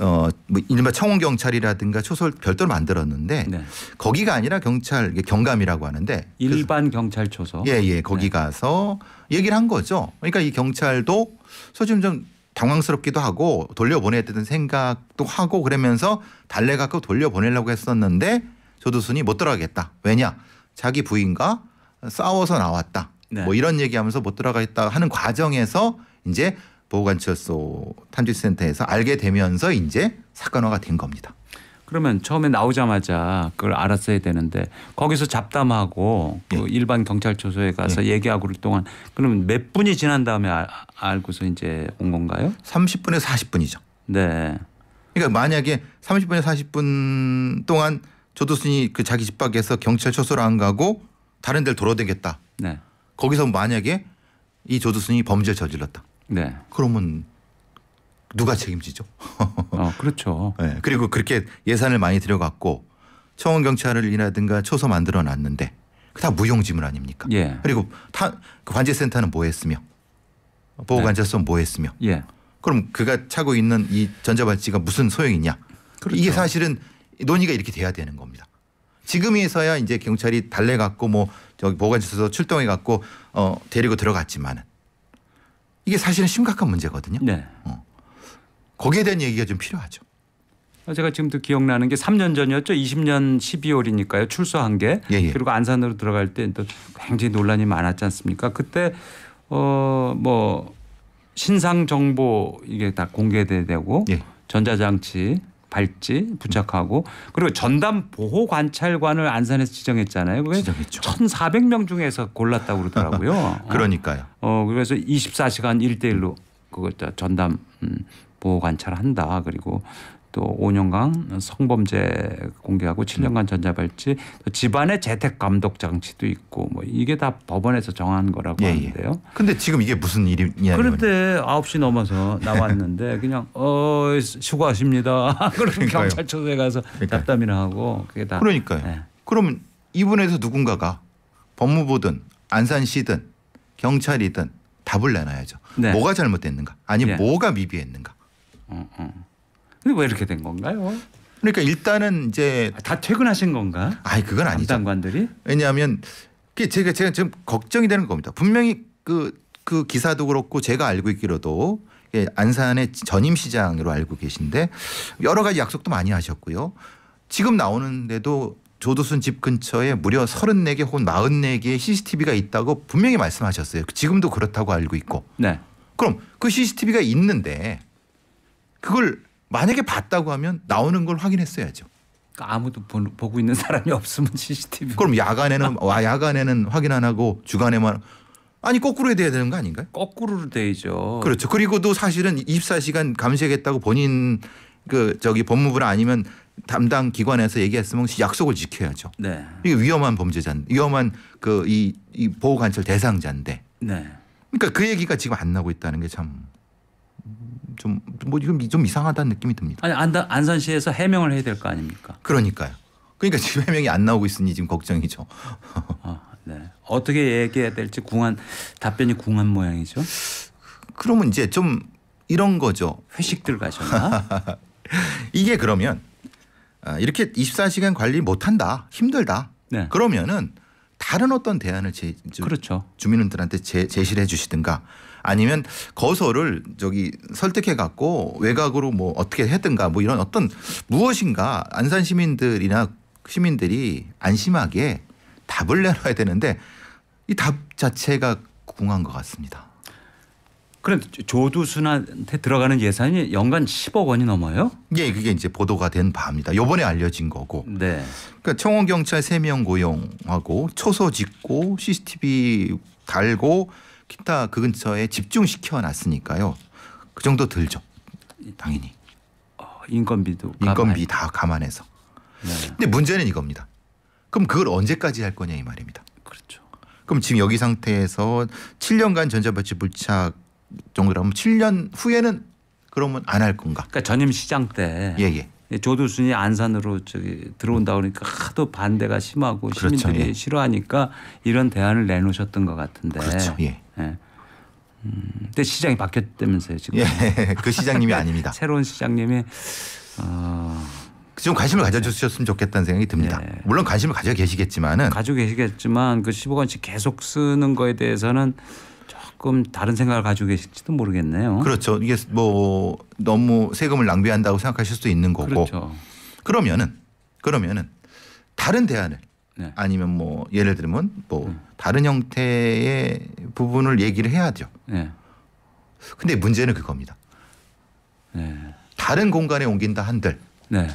어, 뭐 이른바 청원 경찰이라든가 초설 별도로 만들었는데 네. 거기가 아니라 경찰 경감이라고 하는데 일반 경찰 초소. 예예 예. 거기 네. 가서 얘기를 한 거죠. 그러니까 이 경찰도 소심좀 당황스럽기도 하고 돌려보내야 되는 생각도 하고 그러면서 달래 갖고 돌려보내려고 했었는데 조두순이 못 들어가겠다. 왜냐 자기 부인과 싸워서 나왔다. 네. 뭐 이런 얘기하면서 못 들어가겠다 하는 과정에서 이제 보호관찰소 탄지센터에서 알게 되면서 이제 사건화가 된 겁니다. 그러면 처음에 나오자마자 그걸 알았어야 되는데 거기서 잡담하고 그 예. 그 일반 경찰조서에 가서 예. 얘기하고 그 동안 그러면 몇 분이 지난 다음에 아, 알고서 이제 온 건가요? 3 0분에 40분이죠. 네. 그러니까 만약에 3 0분에 40분 동안 조두순이 그 자기 집 밖에서 경찰 초소를 안 가고 다른 데를 돌아다녔다. 네. 거기서 만약에 이 조두순이 범죄를 저질렀다. 네. 그러면 누가 책임지죠? 어, 그렇죠. 네. 그리고 그렇게 예산을 많이 들여갔고 청원 경찰을이라든가 초소 만들어 놨는데 그 다 무용지물 아닙니까? 예. 그리고 타, 그 관제센터는 뭐 했으며 보호관제소 네. 뭐 했으며 예. 그럼 그가 차고 있는 이 전자발찌가 무슨 소용이냐? 그렇죠. 이게 사실은 논의가 이렇게 돼야 되는 겁니다. 지금에서야 이제 경찰이 달래 갖고 뭐 저기 보관실에서 출동해 갖고 어 데리고 들어갔지만은 이게 사실은 심각한 문제거든요. 네. 어. 거기에 대한 얘기가 좀 필요하죠. 제가 지금도 기억나는 게 3년 전이었죠. 20년 12월이니까요. 출소한 게 예, 예. 그리고 안산으로 들어갈 때또 굉장히 논란이 많았지 않습니까? 그때 어뭐 신상 정보 이게 다 공개되고 예. 전자장치 발찌 부착하고 그리고 전담 보호 관찰관을 안산에서 지정했잖아요. 그게 지정했죠. 1,400명 중에서 골랐다고 그러더라고요. 그러니까요. 어, 어 그래서 24시간 1대1로 그걸 전담 음, 보호 관찰한다. 그리고 또 5년간 성범죄 공개하고 7년간 전자발찌 집안의 재택 감독 장치도 있고 뭐 이게 다 법원에서 정한 거라고 예, 예. 하는데요. 예. 근데 지금 이게 무슨 일이냐? 그런데 9시 넘어서 나왔는데 그냥 어 수고하십니다. 그럼 경찰서에 가서 그담이나 하고 그게 다 그러니까요. 네. 그러면 이분에서 누군가가 법무부든 안산시든 경찰이든 답을 내놔야죠. 네. 뭐가 잘못됐는가? 아니 네. 예. 뭐가 미비했는가? 음, 음. 근데 왜 이렇게 된 건가요? 그러니까 일단은 이제 아, 다 퇴근하신 건가? 아니 그건 아니죠. 담당관들이 왜냐하면 그 제가 제가 지금 걱정이 되는 겁니다. 분명히 그그 그 기사도 그렇고 제가 알고 있기로도 안산의 전임 시장으로 알고 계신데 여러 가지 약속도 많이 하셨고요. 지금 나오는데도 조두순 집 근처에 무려 34개 혹은 44개의 CCTV가 있다고 분명히 말씀하셨어요. 지금도 그렇다고 알고 있고. 네. 그럼 그 CCTV가 있는데 그걸 만약에 봤다고 하면 나오는 걸 확인했어야죠. 그러니까 아무도 보, 고 있는 사람이 없으면 CCTV. 그럼 야간에는 와 어, 아, 야간에는 확인 안 하고 주간에만 아니 거꾸로 돼야 되는 거 아닌가요? 거꾸로 돼야죠. 그렇죠. 그리고도 사실은 24시간 감시하겠다고 본인 그 저기 법무부나 아니면 담당 기관에서 얘기했으면 약속을 지켜야죠. 네. 이게 위험한 범죄잔, 위험한 그이 이 보호 관찰 대상자인데. 네. 그러니까 그 얘기가 지금 안 나고 있다는 게 참. 좀뭐 지좀 이상하다는 느낌이 듭니다. 아니 안산시에서 해명을 해야 될 거 아닙니까? 그러니까요. 그러니까 지금 해명이 안 나오고 있으니 지금 걱정이죠. 어, 네. 어떻게 얘기해야 될지 궁한 답변이 궁한 모양이죠. 그러면 이제 좀 이런 거죠. 회식들 가셨나? 이게 그러면 아, 이렇게 24시간 관리 못한다, 힘들다. 네. 그러면은 다른 어떤 대안을 제, 그렇죠. 주민들한테 제, 제시를 해주시든가 아니면 거소를 저기 설득해 갖고 외곽으로 뭐 어떻게 했든가 뭐 이런 어떤 무엇인가 안산 시민들이나 시민들이 안심하게 답을 내놔야 되는데 이 답 자체가 궁한 것 같습니다. 그런데 조두순한테 들어가는 예산이 연간 10억 원이 넘어요? 예, 그게 이제 보도가 된 바입니다. 요번에 알려진 거고. 네. 그러니까 청원 경찰 3명 고용하고 초소 짓고 CCTV 달고 키타 그 근처에 집중시켜 놨으니까요. 그 정도 들죠. 당연히. 어, 인건비도 인건비 다 감안해서. 네. 근데 문제는 이겁니다. 그럼 그걸 언제까지 할 거냐 이 말입니다. 그렇죠. 그럼 지금 여기 상태에서 7년간 전자발찌 불착 정도라면 7년 후에는 그러면 안 할 건가? 그러니까 전임 시장 때 예, 예. 예, 조두순이 안산으로 저기 들어온다 그러니까 하도 반대가 심하고 그렇죠. 시민들이 그렇죠. 예. 싫어하니까 이런 대안을 내놓으셨던 것 같은데. 그렇죠. 예. 예. 음, 근데 시장이 바뀌었다면서요 지금. 예, 그 시장님이 아닙니다. 새로운 시장님이 어... 좀 관심을 가져주셨으면 좋겠다는 생각이 듭니다. 네. 물론 관심을 가져 계시겠지만은 가지고 계시겠지만 그 15관씩 계속 쓰는 거에 대해서는 조금 다른 생각을 가지고 계실지도 모르겠네요. 그렇죠. 이게 뭐 너무 세금을 낭비한다고 생각하실 수도 있는 거고. 그렇죠. 그러면은 그러면은 다른 대안을 네. 아니면 뭐 예를 들면 뭐 네. 다른 형태의 부분을 얘기를 해야죠. 네. 근데 문제는 그겁니다. 네. 다른 공간에 옮긴다 한들 네.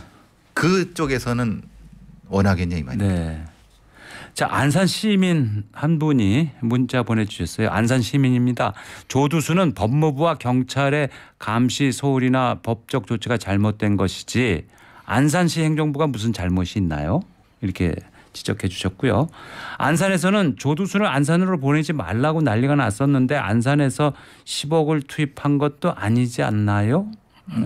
그쪽에서는 원하겠냐 이 말입니다. 네. 자, 안산 시민 한 분이 문자 보내주셨어요. 안산 시민입니다. 조두수는 법무부와 경찰의 감시 소홀이나 법적 조치가 잘못된 것이지 안산시 행정부가 무슨 잘못이 있나요? 이렇게 지적해 주셨고요. 안산에서는 조두수를 안산으로 보내지 말라고 난리가 났었는데 안산에서 10억을 투입한 것도 아니지 않나요?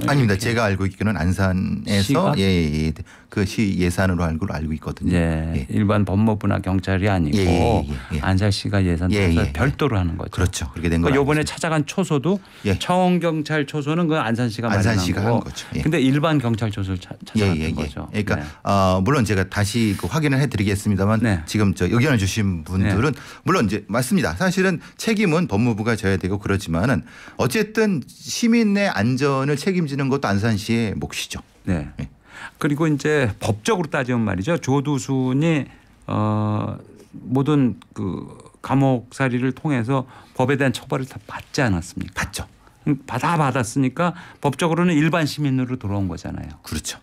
아닙니다. 제가 알고 있기는 안산에서 예, 예, 예. 그것이 예산으로 알고 알고 있거든요. 예, 예. 일반 법무부나 경찰이 아니고 예, 예, 예, 예. 안산시가 예산 조사 별도로 하는 거죠. 그렇죠. 그렇게 된거 그러니 요번에 찾아간 초소도 청원 경찰 초소는 그 안산시가 안산시가 한 거죠. 예. 근데 일반 경찰 초소를 찾아간 거죠. 그러니까 네. 어, 물론 제가 다시 그 확인을 해드리겠습니다만 네. 지금 저 의견을 주신 분들은 네. 물론 이제 맞습니다. 사실은 책임은 법무부가 져야 되고 그렇지만은 어쨌든 시민의 안전을 책임지는 것도 안산시의 몫이죠. 네. 네. 그리고 이제 법적으로 따지면 말이죠. 조두순이 어 모든 그 감옥살이를 통해서 법에 대한 처벌을 다 받지 않았습니까? 받죠. 음, 받아 받았으니까 법적으로는 일반 시민으로 돌아온 거잖아요. 그렇죠.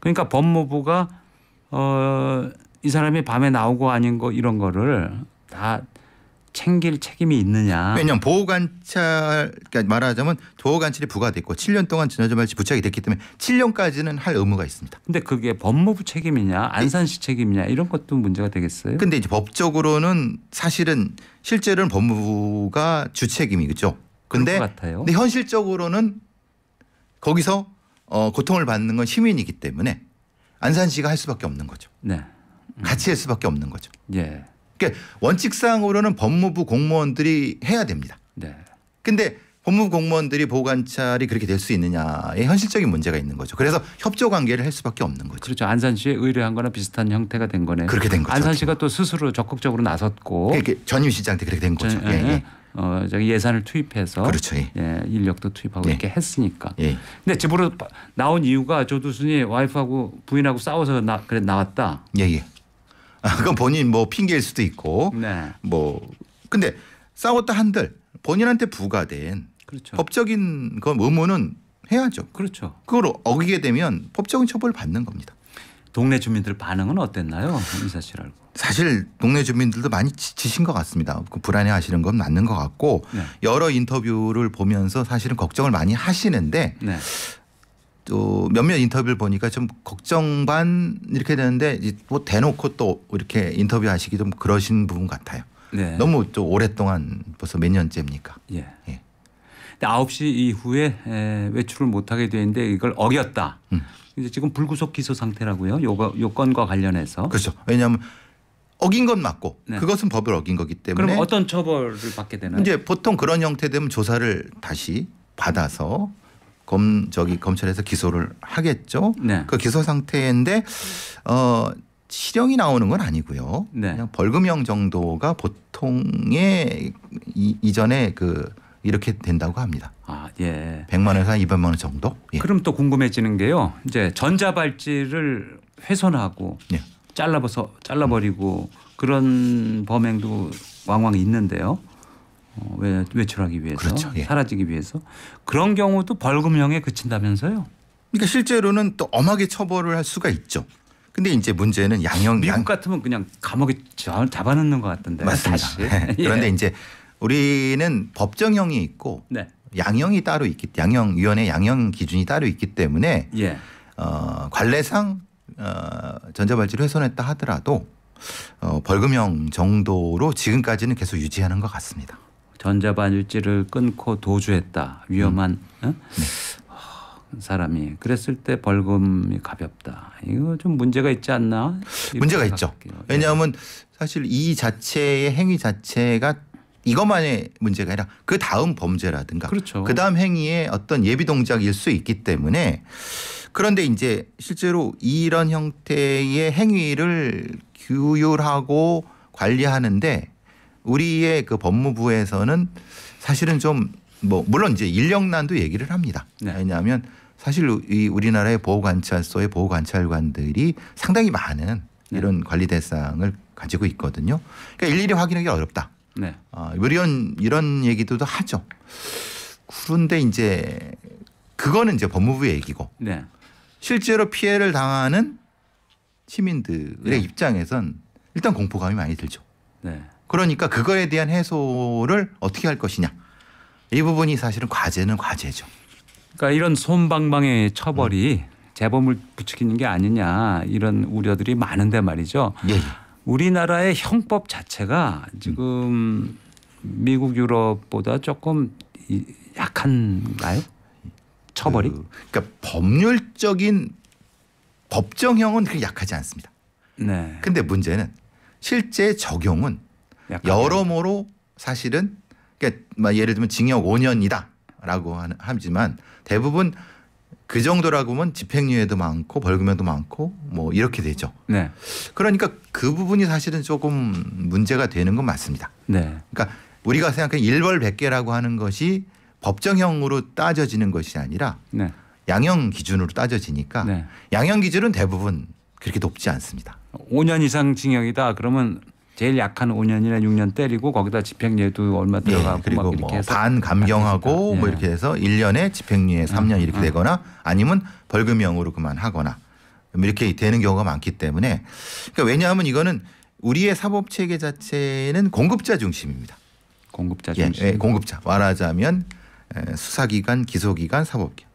그러니까 법무부가 어이 사람이 밤에 나오고 아닌 거 이런 거를 다 챙길 책임이 있느냐. 왜냐하면 보호관찰 그러니까 말하자면 보호관찰이 부과됐고 7년 동안 지나지 말지 부착이 됐기 때문에 7년까지는 할 의무가 있습니다. 근데 그게 법무부 책임이냐 안산시 책임이냐 이런 것도 문제가 되겠어요. 근데 이제 법적으로는 사실은 실제로는 법무부가 주책임이죠. 근데, 근데 현실적으로는 거기서 어, 고통을 받는 건 시민이기 때문에 안산시가 할 수밖에 없는 거죠. 네. 음. 같이 할 수밖에 없는 거죠. 예. 그러니까 원칙상으로는 법무부 공무원들이 해야 됩니다. 네. 근데 법무부 공무원들이 보관찰이 그렇게 될 수 있느냐에 현실적인 문제가 있는 거죠. 그래서 협조 관계를 할 수밖에 없는 거죠. 그렇죠. 안산 씨에 의뢰한 거나 비슷한 형태가 된 거네요. 그렇게 된 거죠. 안산 씨가 또 스스로 적극적으로 나섰고 그러니까 전임 시장 때 그렇게 된 거죠. 전, 예 예, 예, 예. 어, 예산을 투입해서 그렇죠. 예. 예 인력도 투입하고 예. 이렇게 했으니까. 예. 근데 집으로 나온 이유가 조두순이 와이프하고 부인하고 싸워서 나, 그래 나왔다. 예, 예. 아, 그건 본인 뭐 핑계일 수도 있고 네. 뭐 근데 싸웠다 한들 본인한테 부과된 그렇죠. 법적인 그 의무는 해야죠. 그렇죠. 그걸 어기게 되면 법적인 처벌을 받는 겁니다. 동네 주민들 반응은 어땠나요? 이 사실 알고. 사실 동네 주민들도 많이 지치것 같습니다. 그 불안해하시는 건 맞는 것 같고 네. 여러 인터뷰를 보면서 사실은 걱정을 많이 하시는데 네. 또 몇몇 인터뷰를 보니까 좀 걱정 반 이렇게 되는데 뭐 대놓고 또 이렇게 인터뷰하시기 좀 그러신 부분 같아요. 네. 너무 또 오랫동안 벌써 몇 년째입니까? 예. 예. 근데 9시 이후에 외출을 못 하게 되는데 이걸 어겼다. 음. 이제 지금 불구속 기소 상태라고요. 요거 요건과 관련해서. 그렇죠. 왜냐하 어긴 건 맞고 네. 그것은 법을 어긴 거기 때문에. 그럼 어떤 처벌을 받게 되나요? 이제 보통 그런 형태 되면 조사를 다시 받아서 검 저기 검찰에서 기소를 하겠죠. 네. 그 기소 상태인데 어 실형이 나오는 건 아니고요. 네. 그냥 벌금형 정도가 보통의 이, 이전에 그 이렇게 된다고 합니다. 아, 예. 100만 원에서 200만 원 정도? 예. 그럼 또 궁금해지는 게요. 이제 전자발찌를 훼손하고 예. 잘라버서 잘라버리고 그런 범행도 왕왕 있는데요. 외, 어, 외출하기 위해서 그렇죠. 예. 사라지기 위해서 그런 경우도 벌금형에 그친다면서요. 그러니까 실제로는 또 엄하게 처벌을 할 수가 있죠. 근데 이제 문제는 양형 미국 양... 같으면 그냥 감옥에 잡아넣는 것같은데 맞습니다. 네. 예. 그런데 이제 우리는 법정형이 있고 네. 양형이 따로 있기 양형 위원회 양형 기준이 따로 있기 때문에 예. 어, 관례상 어, 전자발찌를 훼손했다 하더라도 어, 벌금형 정도로 지금까지는 계속 유지하는 것 같습니다. 전자반유찌를 끊고 도주했다. 위험한 음. 사람이 그랬을 때 벌금이 가볍다. 이거 좀 문제가 있지 않나? 문제가 있죠. 같아요. 예. 왜냐하면 네. 사실 이 자체의 행위 자체가 이것만의 문제가 아니라 그 다음 범죄라든가 그렇죠. 그 다음 행위의 어떤 예비 동작일 수 있기 때문에 그런데 이제 실제로 이런 형태의 행위를 규율하고 관리하는데 우리의 그 법무부에서는 사실은 좀 뭐 물론 이제 인력난도 얘기를 합니다. 네. 왜냐하면 사실 이 우리나라의 보호관찰소의 보호관찰관들이 상당히 많은 네. 이런 관리 대상을 가지고 있거든요. 그러니까 일일이 확인하기 어렵다. 네. 어, 이런 이런 얘기도 하죠. 그런데 이제 그거는 이제 법무부의 얘기고 네. 실제로 피해를 당하는 시민들의 네. 입장에선 일단 공포감이 많이 들죠. 네. 그러니까 그거에 대한 해소를 어떻게 할 것이냐. 이 부분이 사실은 과제는 과제죠. 그러니까 이런 손방망이 처벌이 음. 재범을 부추기는 게 아니냐 이런 우려들이 많은데 말이죠. 예. 예. 우리나라의 형법 자체가 음. 지금 미국 유럽보다 조금 약한가요? 처벌이? 그, 그러니까 법률적인 법정형은 그렇게 약하지 않습니다. 네. 근데 문제는 실제 적용은 여러모로 사실은 그러니까 뭐 예를 들면 징역 5년이다라고 하지만 대부분 그 정도라고 하면 집행유예도 많고 벌금형도 많고 뭐 이렇게 되죠. 네. 그러니까 그 부분이 사실은 조금 문제가 되는 건 맞습니다. 네. 그러니까 우리가 생각하는 일벌0개라고 하는 것이 법정형으로 따져지는 것이 아니라 네. 양형 기준으로 따져지니까 네. 양형 기준은 대부분 그렇게 높지 않습니다. 5년 이상 징역이다 그러면 제일 약한 5년이나 6년 때리고 거기다 집행유예도 얼마 네, 들어가고 예, 그리고 뭐 반감경하고 예. 뭐 네. 이렇게 해서 1년에 집행유예 3년 음, 이렇게 음. 되거나 아니면 벌금형으로 그만하거나 뭐 이렇게 되는 경우가 많기 때문에 그러니까 왜냐하면 이거는 우리의 사법 체계 자체는 공급자 중심입니다. 공급자 예, 중심. 예, 공급자. 말하자면 수사기관, 기소기관, 사법기관.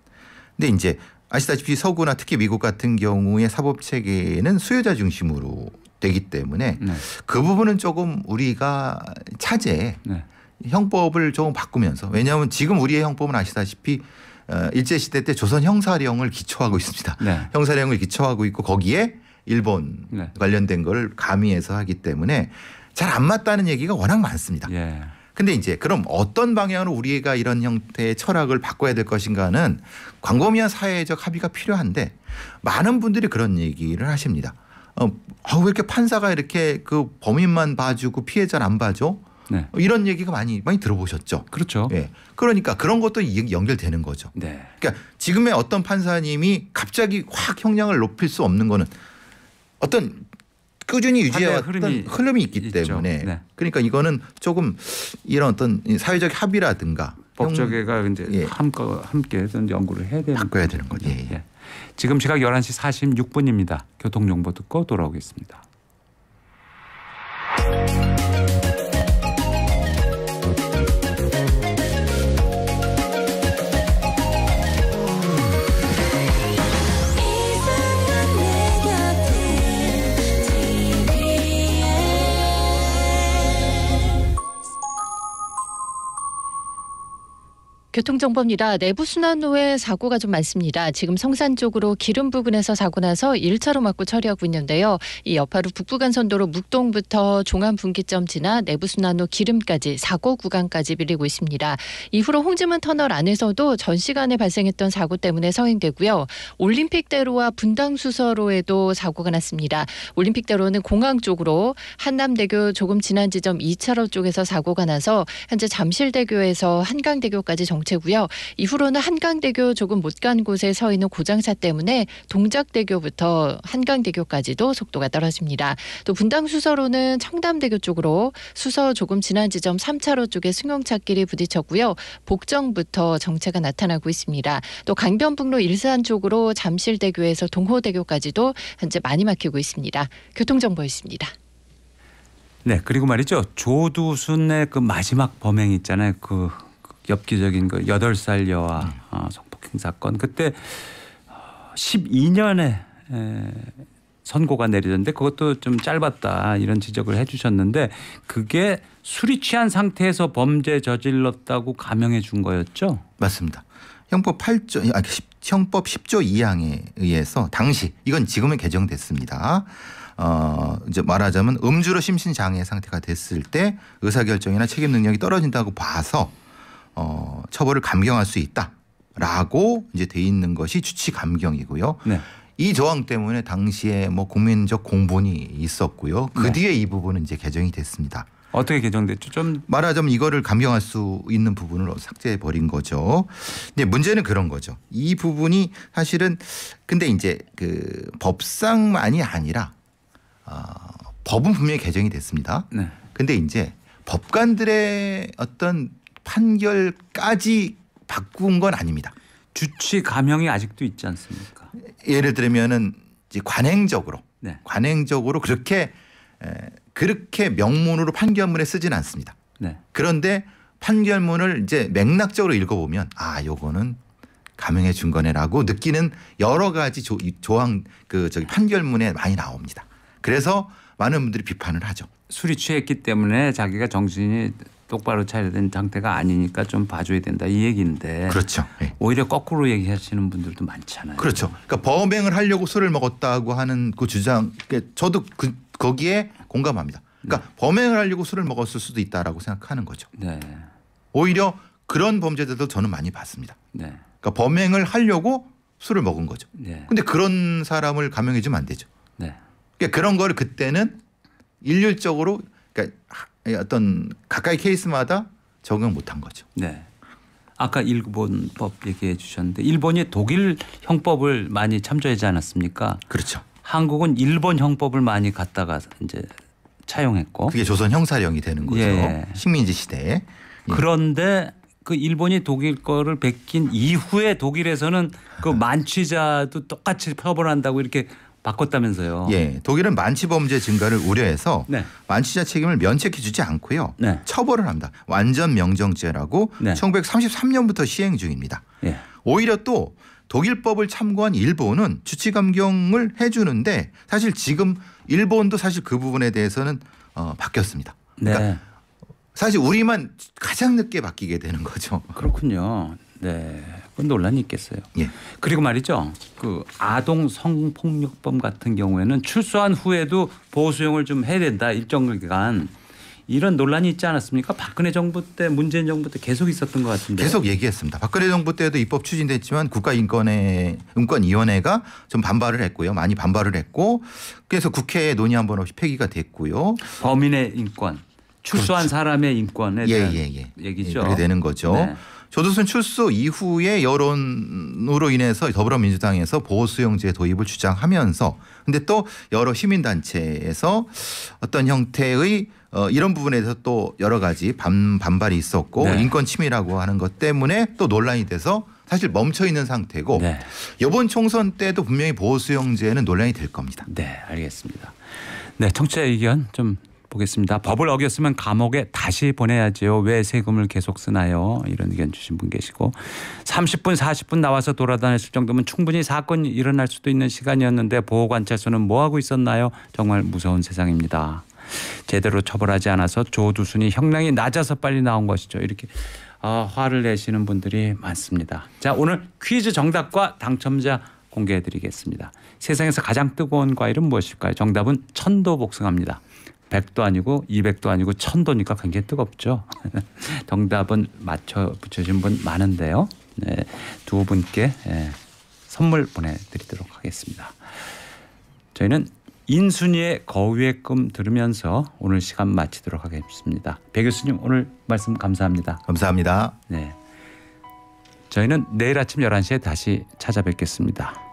근데 이제 아시다시피 서구나 특히 미국 같은 경우에 사법 체계는 수요자 중심으로 되기 때문에 네. 그 부분은 조금 우리가 차제 네. 형법을 조금 바꾸면서 왜냐하면 지금 우리의 형법은 아시다시피 어, 일제 시대 때 조선 형사령을 기초하고 있습니다. 네. 형사령을 기초하고 있고 거기에 일본 네. 관련된 걸 가미해서 하기 때문에 잘 안 맞다는 얘기가 워낙 많습니다. 예. 근데 이제 그럼 어떤 방향으로 우리가 이런 형태의 철학을 바꿔야 될 것인가는 광범위한 사회적 합의가 필요한데 많은 분들이 그런 얘기를 하십니다. 어, 왜 이렇게 판사가 이렇게 그 범인만 봐주고 피해자는 안 봐줘? 네. 이런 얘기가 많이 많이 들어보셨죠. 그렇죠. 예. 그러니까 그런 것도 연결되는 거죠. 네. 그러니까 지금의 어떤 판사님이 갑자기 확 형량을 높일 수 없는 거는 어떤 꾸준히 유지해왔던 흐름이, 흐름이, 있기 있죠. 때문에 네. 그러니까 이거는 조금 이런 어떤 사회적 합의라든가 법조계가 이제 예. 함께 함께 연구를 해야 되는 바꿔야 되는 거죠. 예. 예. 네. 지금 시각 11시 46분입니다. 교통정보 듣고 돌아오겠습니다. 교통정보입니다. 내부순환로에 사고가 좀 많습니다. 지금 성산 쪽으로 기름 부근에서 사고 나서 1차로 맞고 처리하고 있는데요. 이 여파로 북부간선도로 묵동부터 종암분기점 지나 내부순환로 기름까지 사고 구간까지 밀리고 있습니다. 이후로 홍지문 터널 안에서도 전 시간에 발생했던 사고 때문에 서행되고요. 올림픽대로와 분당수서로에도 사고가 났습니다. 올림픽대로는 공항 쪽으로 한남대교 조금 지난 지점 2차로 쪽에서 사고가 나서 현재 잠실대교에서 한강대교까지 정체 정체고요. 이후로는 한강대교 조금 못 간 곳에 서 있는 고장차 때문에 동작대교부터 한강대교까지도 속도가 떨어집니다. 또 분당 수서로는 청담대교 쪽으로 수서 조금 지난 지점 3차로 쪽에 승용차끼리 부딪혔고요. 복정부터 정체가 나타나고 있습니다. 또 강변북로 일산 쪽으로 잠실대교에서 동호대교까지도 현재 많이 막히고 있습니다. 교통정보였습니다. 네, 그리고 말이죠. 조두순의 그 마지막 범행 있잖아요. 그 엽기적인 그 여덟 살 여아 네. 어, 성폭행 사건 그때 12년에 어, 에, 선고가 내려졌데 그것도 좀 짧았다 이런 지적을 해주셨는데 그게 술이 취한 상태에서 범죄 저질렀다고 감형해 준 거였죠? 맞습니다. 형법 8조 아 형법 10조 2항에 의해서 당시 이건 지금은 개정됐습니다. 어 이제 말하자면 음주로 심신 장애 상태가 됐을 때 의사 결정이나 책임 능력이 떨어진다고 봐서 어, 처벌을 감경할 수 있다라고 이제 돼 있는 것이 주치 감경이고요. 네. 이 조항 때문에 당시에 뭐 국민적 공분이 있었고요. 그 네. 뒤에 이 부분은 이제 개정이 됐습니다. 어떻게 개정됐죠? 좀 말하자면 이거를 감경할 수 있는 부분을 삭제해 버린 거죠. 근데 문제는 그런 거죠. 이 부분이 사실은 근데 이제 그 법상만이 아니라 어, 법은 분명히 개정이 됐습니다. 네. 근데 이제 법관들의 어떤 판결까지 바꾼 건 아닙니다. 주치 감형이 아직도 있지 않습니까? 예를 들면은 이제 관행적으로 네. 관행적으로 그렇게 에, 그렇게 명문으로 판결문에 쓰진 않습니다. 네. 그런데 판결문을 이제 맥락적으로 읽어보면 아 요거는 감형해 준 거네라고 느끼는 여러 가지 조, 조항 그 저기 판결문에 많이 나옵니다. 그래서 많은 분들이 비판을 하죠. 술이 취했기 때문에 자기가 정신이 똑바로 차려된 상태가 아니니까 좀 봐줘야 된다 이 얘기인데 그렇죠. 네. 오히려 거꾸로 얘기하시는 분들도 많잖아요. 그렇죠. 그러니까 범행을 하려고 술을 먹었다고 하는 그 주장 그러니까 저도 그 거기에 공감합니다. 그러니까 네. 범행을 하려고 술을 먹었을 수도 있다라고 생각하는 거죠. 네. 오히려 그런 범죄들도 저는 많이 봤습니다. 네. 그러니까 범행을 하려고 술을 먹은 거죠. 네. 근데 그런 사람을 감형해 주면 안 되죠. 네. 그러니까 그런 거를 그때는 일률적으로 그러니까 예, 어떤 가까이 케이스마다 적용 못한 거죠. 네. 아까 일본 법 얘기해 주셨는데 일본이 독일 형법을 많이 참조하지 않았습니까? 그렇죠. 한국은 일본 형법을 많이 갖다가 이제 차용했고 그게 조선 형사령이 되는 거죠. 예. 식민지 시대에. 예. 그런데 그 일본이 독일 거를 베낀 이후에 독일에서는 그 만취자도 똑같이 처벌한다고 이렇게 바꿨다면서요. 예, 독일은 만취 범죄 증가를 우려해서 네. 만취자 책임을 면책해 주지 않고요. 네. 처벌을 합니다. 완전 명정죄라고 네. 1933년부터 시행 중입니다. 예. 오히려 또 독일법을 참고한 일본은 주치 감경을 해 주는데 사실 지금 일본도 사실 그 부분에 대해서는 어, 바뀌었습니다. 네. 그러니까 사실 우리만 가장 늦게 바뀌게 되는 거죠. 그렇군요. 네. 그 논란이 있겠어요. 예. 그리고 말이죠. 그 아동 성폭력범 같은 경우에는 출소한 후에도 보 수용을 좀 해야 된다 일정 기간 이런 논란이 있지 않았습니까? 박근혜 정부 때 문재인 정부 때 계속 있었던 것 같은데. 계속 얘기했습니다. 박근혜 정부 때도 입법 추진됐지만 국가인권의 인권위원회가 좀 반발을 했고요. 많이 반발을 했고 그래서 국회에 논의 한번 없이 폐기가 됐고요. 범인의 인권. 출소한 그렇죠. 사람의 인권에 예, 대한 예, 예, 예. 얘기죠. 그래 되는 거죠. 네. 조두순 출소 이후에 여론으로 인해서 더불어민주당에서 보호수용제 도입을 주장하면서 근데 또 여러 시민단체에서 어떤 형태의 어, 이런 부분에 서또 여러 가지 반, 반발이 있었고 네. 인권 침해라고 하는 것 때문에 또 논란이 돼서 사실 멈춰 있는 상태고 네. 이번 총선 때도 분명히 보호수용제는 논란이 될 겁니다. 네, 알겠습니다. 네, 청취자 의견 좀 보겠습니다. 법을 어겼으면 감옥에 다시 보내야지요. 왜 세금을 계속 쓰나요? 이런 의견 주신 분 계시고 30분 40분 나와서 돌아다녔을 정도면 충분히 사건이 일어날 수도 있는 시간이었는데 보호관찰소는 뭐하고 있었나요? 정말 무서운 세상입니다. 제대로 처벌하지 않아서 조두순이 형량이 낮아서 빨리 나온 것이죠. 이렇게 어, 화를 내시는 분들이 많습니다. 자 오늘 퀴즈 정답과 당첨자 공개해드리겠습니다. 세상에서 가장 뜨거운 과일은 무엇일까요? 정답은 천도복숭아입니다. 100도 아니고 200도 아니고 1000도니까 굉장히 뜨겁죠. 정답은 맞춰 붙여준 분 많은데요. 네, 두 분께 네, 선물 보내드리도록 하겠습니다. 저희는 인순이의 거위의 꿈 들으면서 오늘 시간 마치도록 하겠습니다. 배 교수님 오늘 말씀 감사합니다. 감사합니다. 네. 저희는 내일 아침 11시에 다시 찾아뵙겠습니다.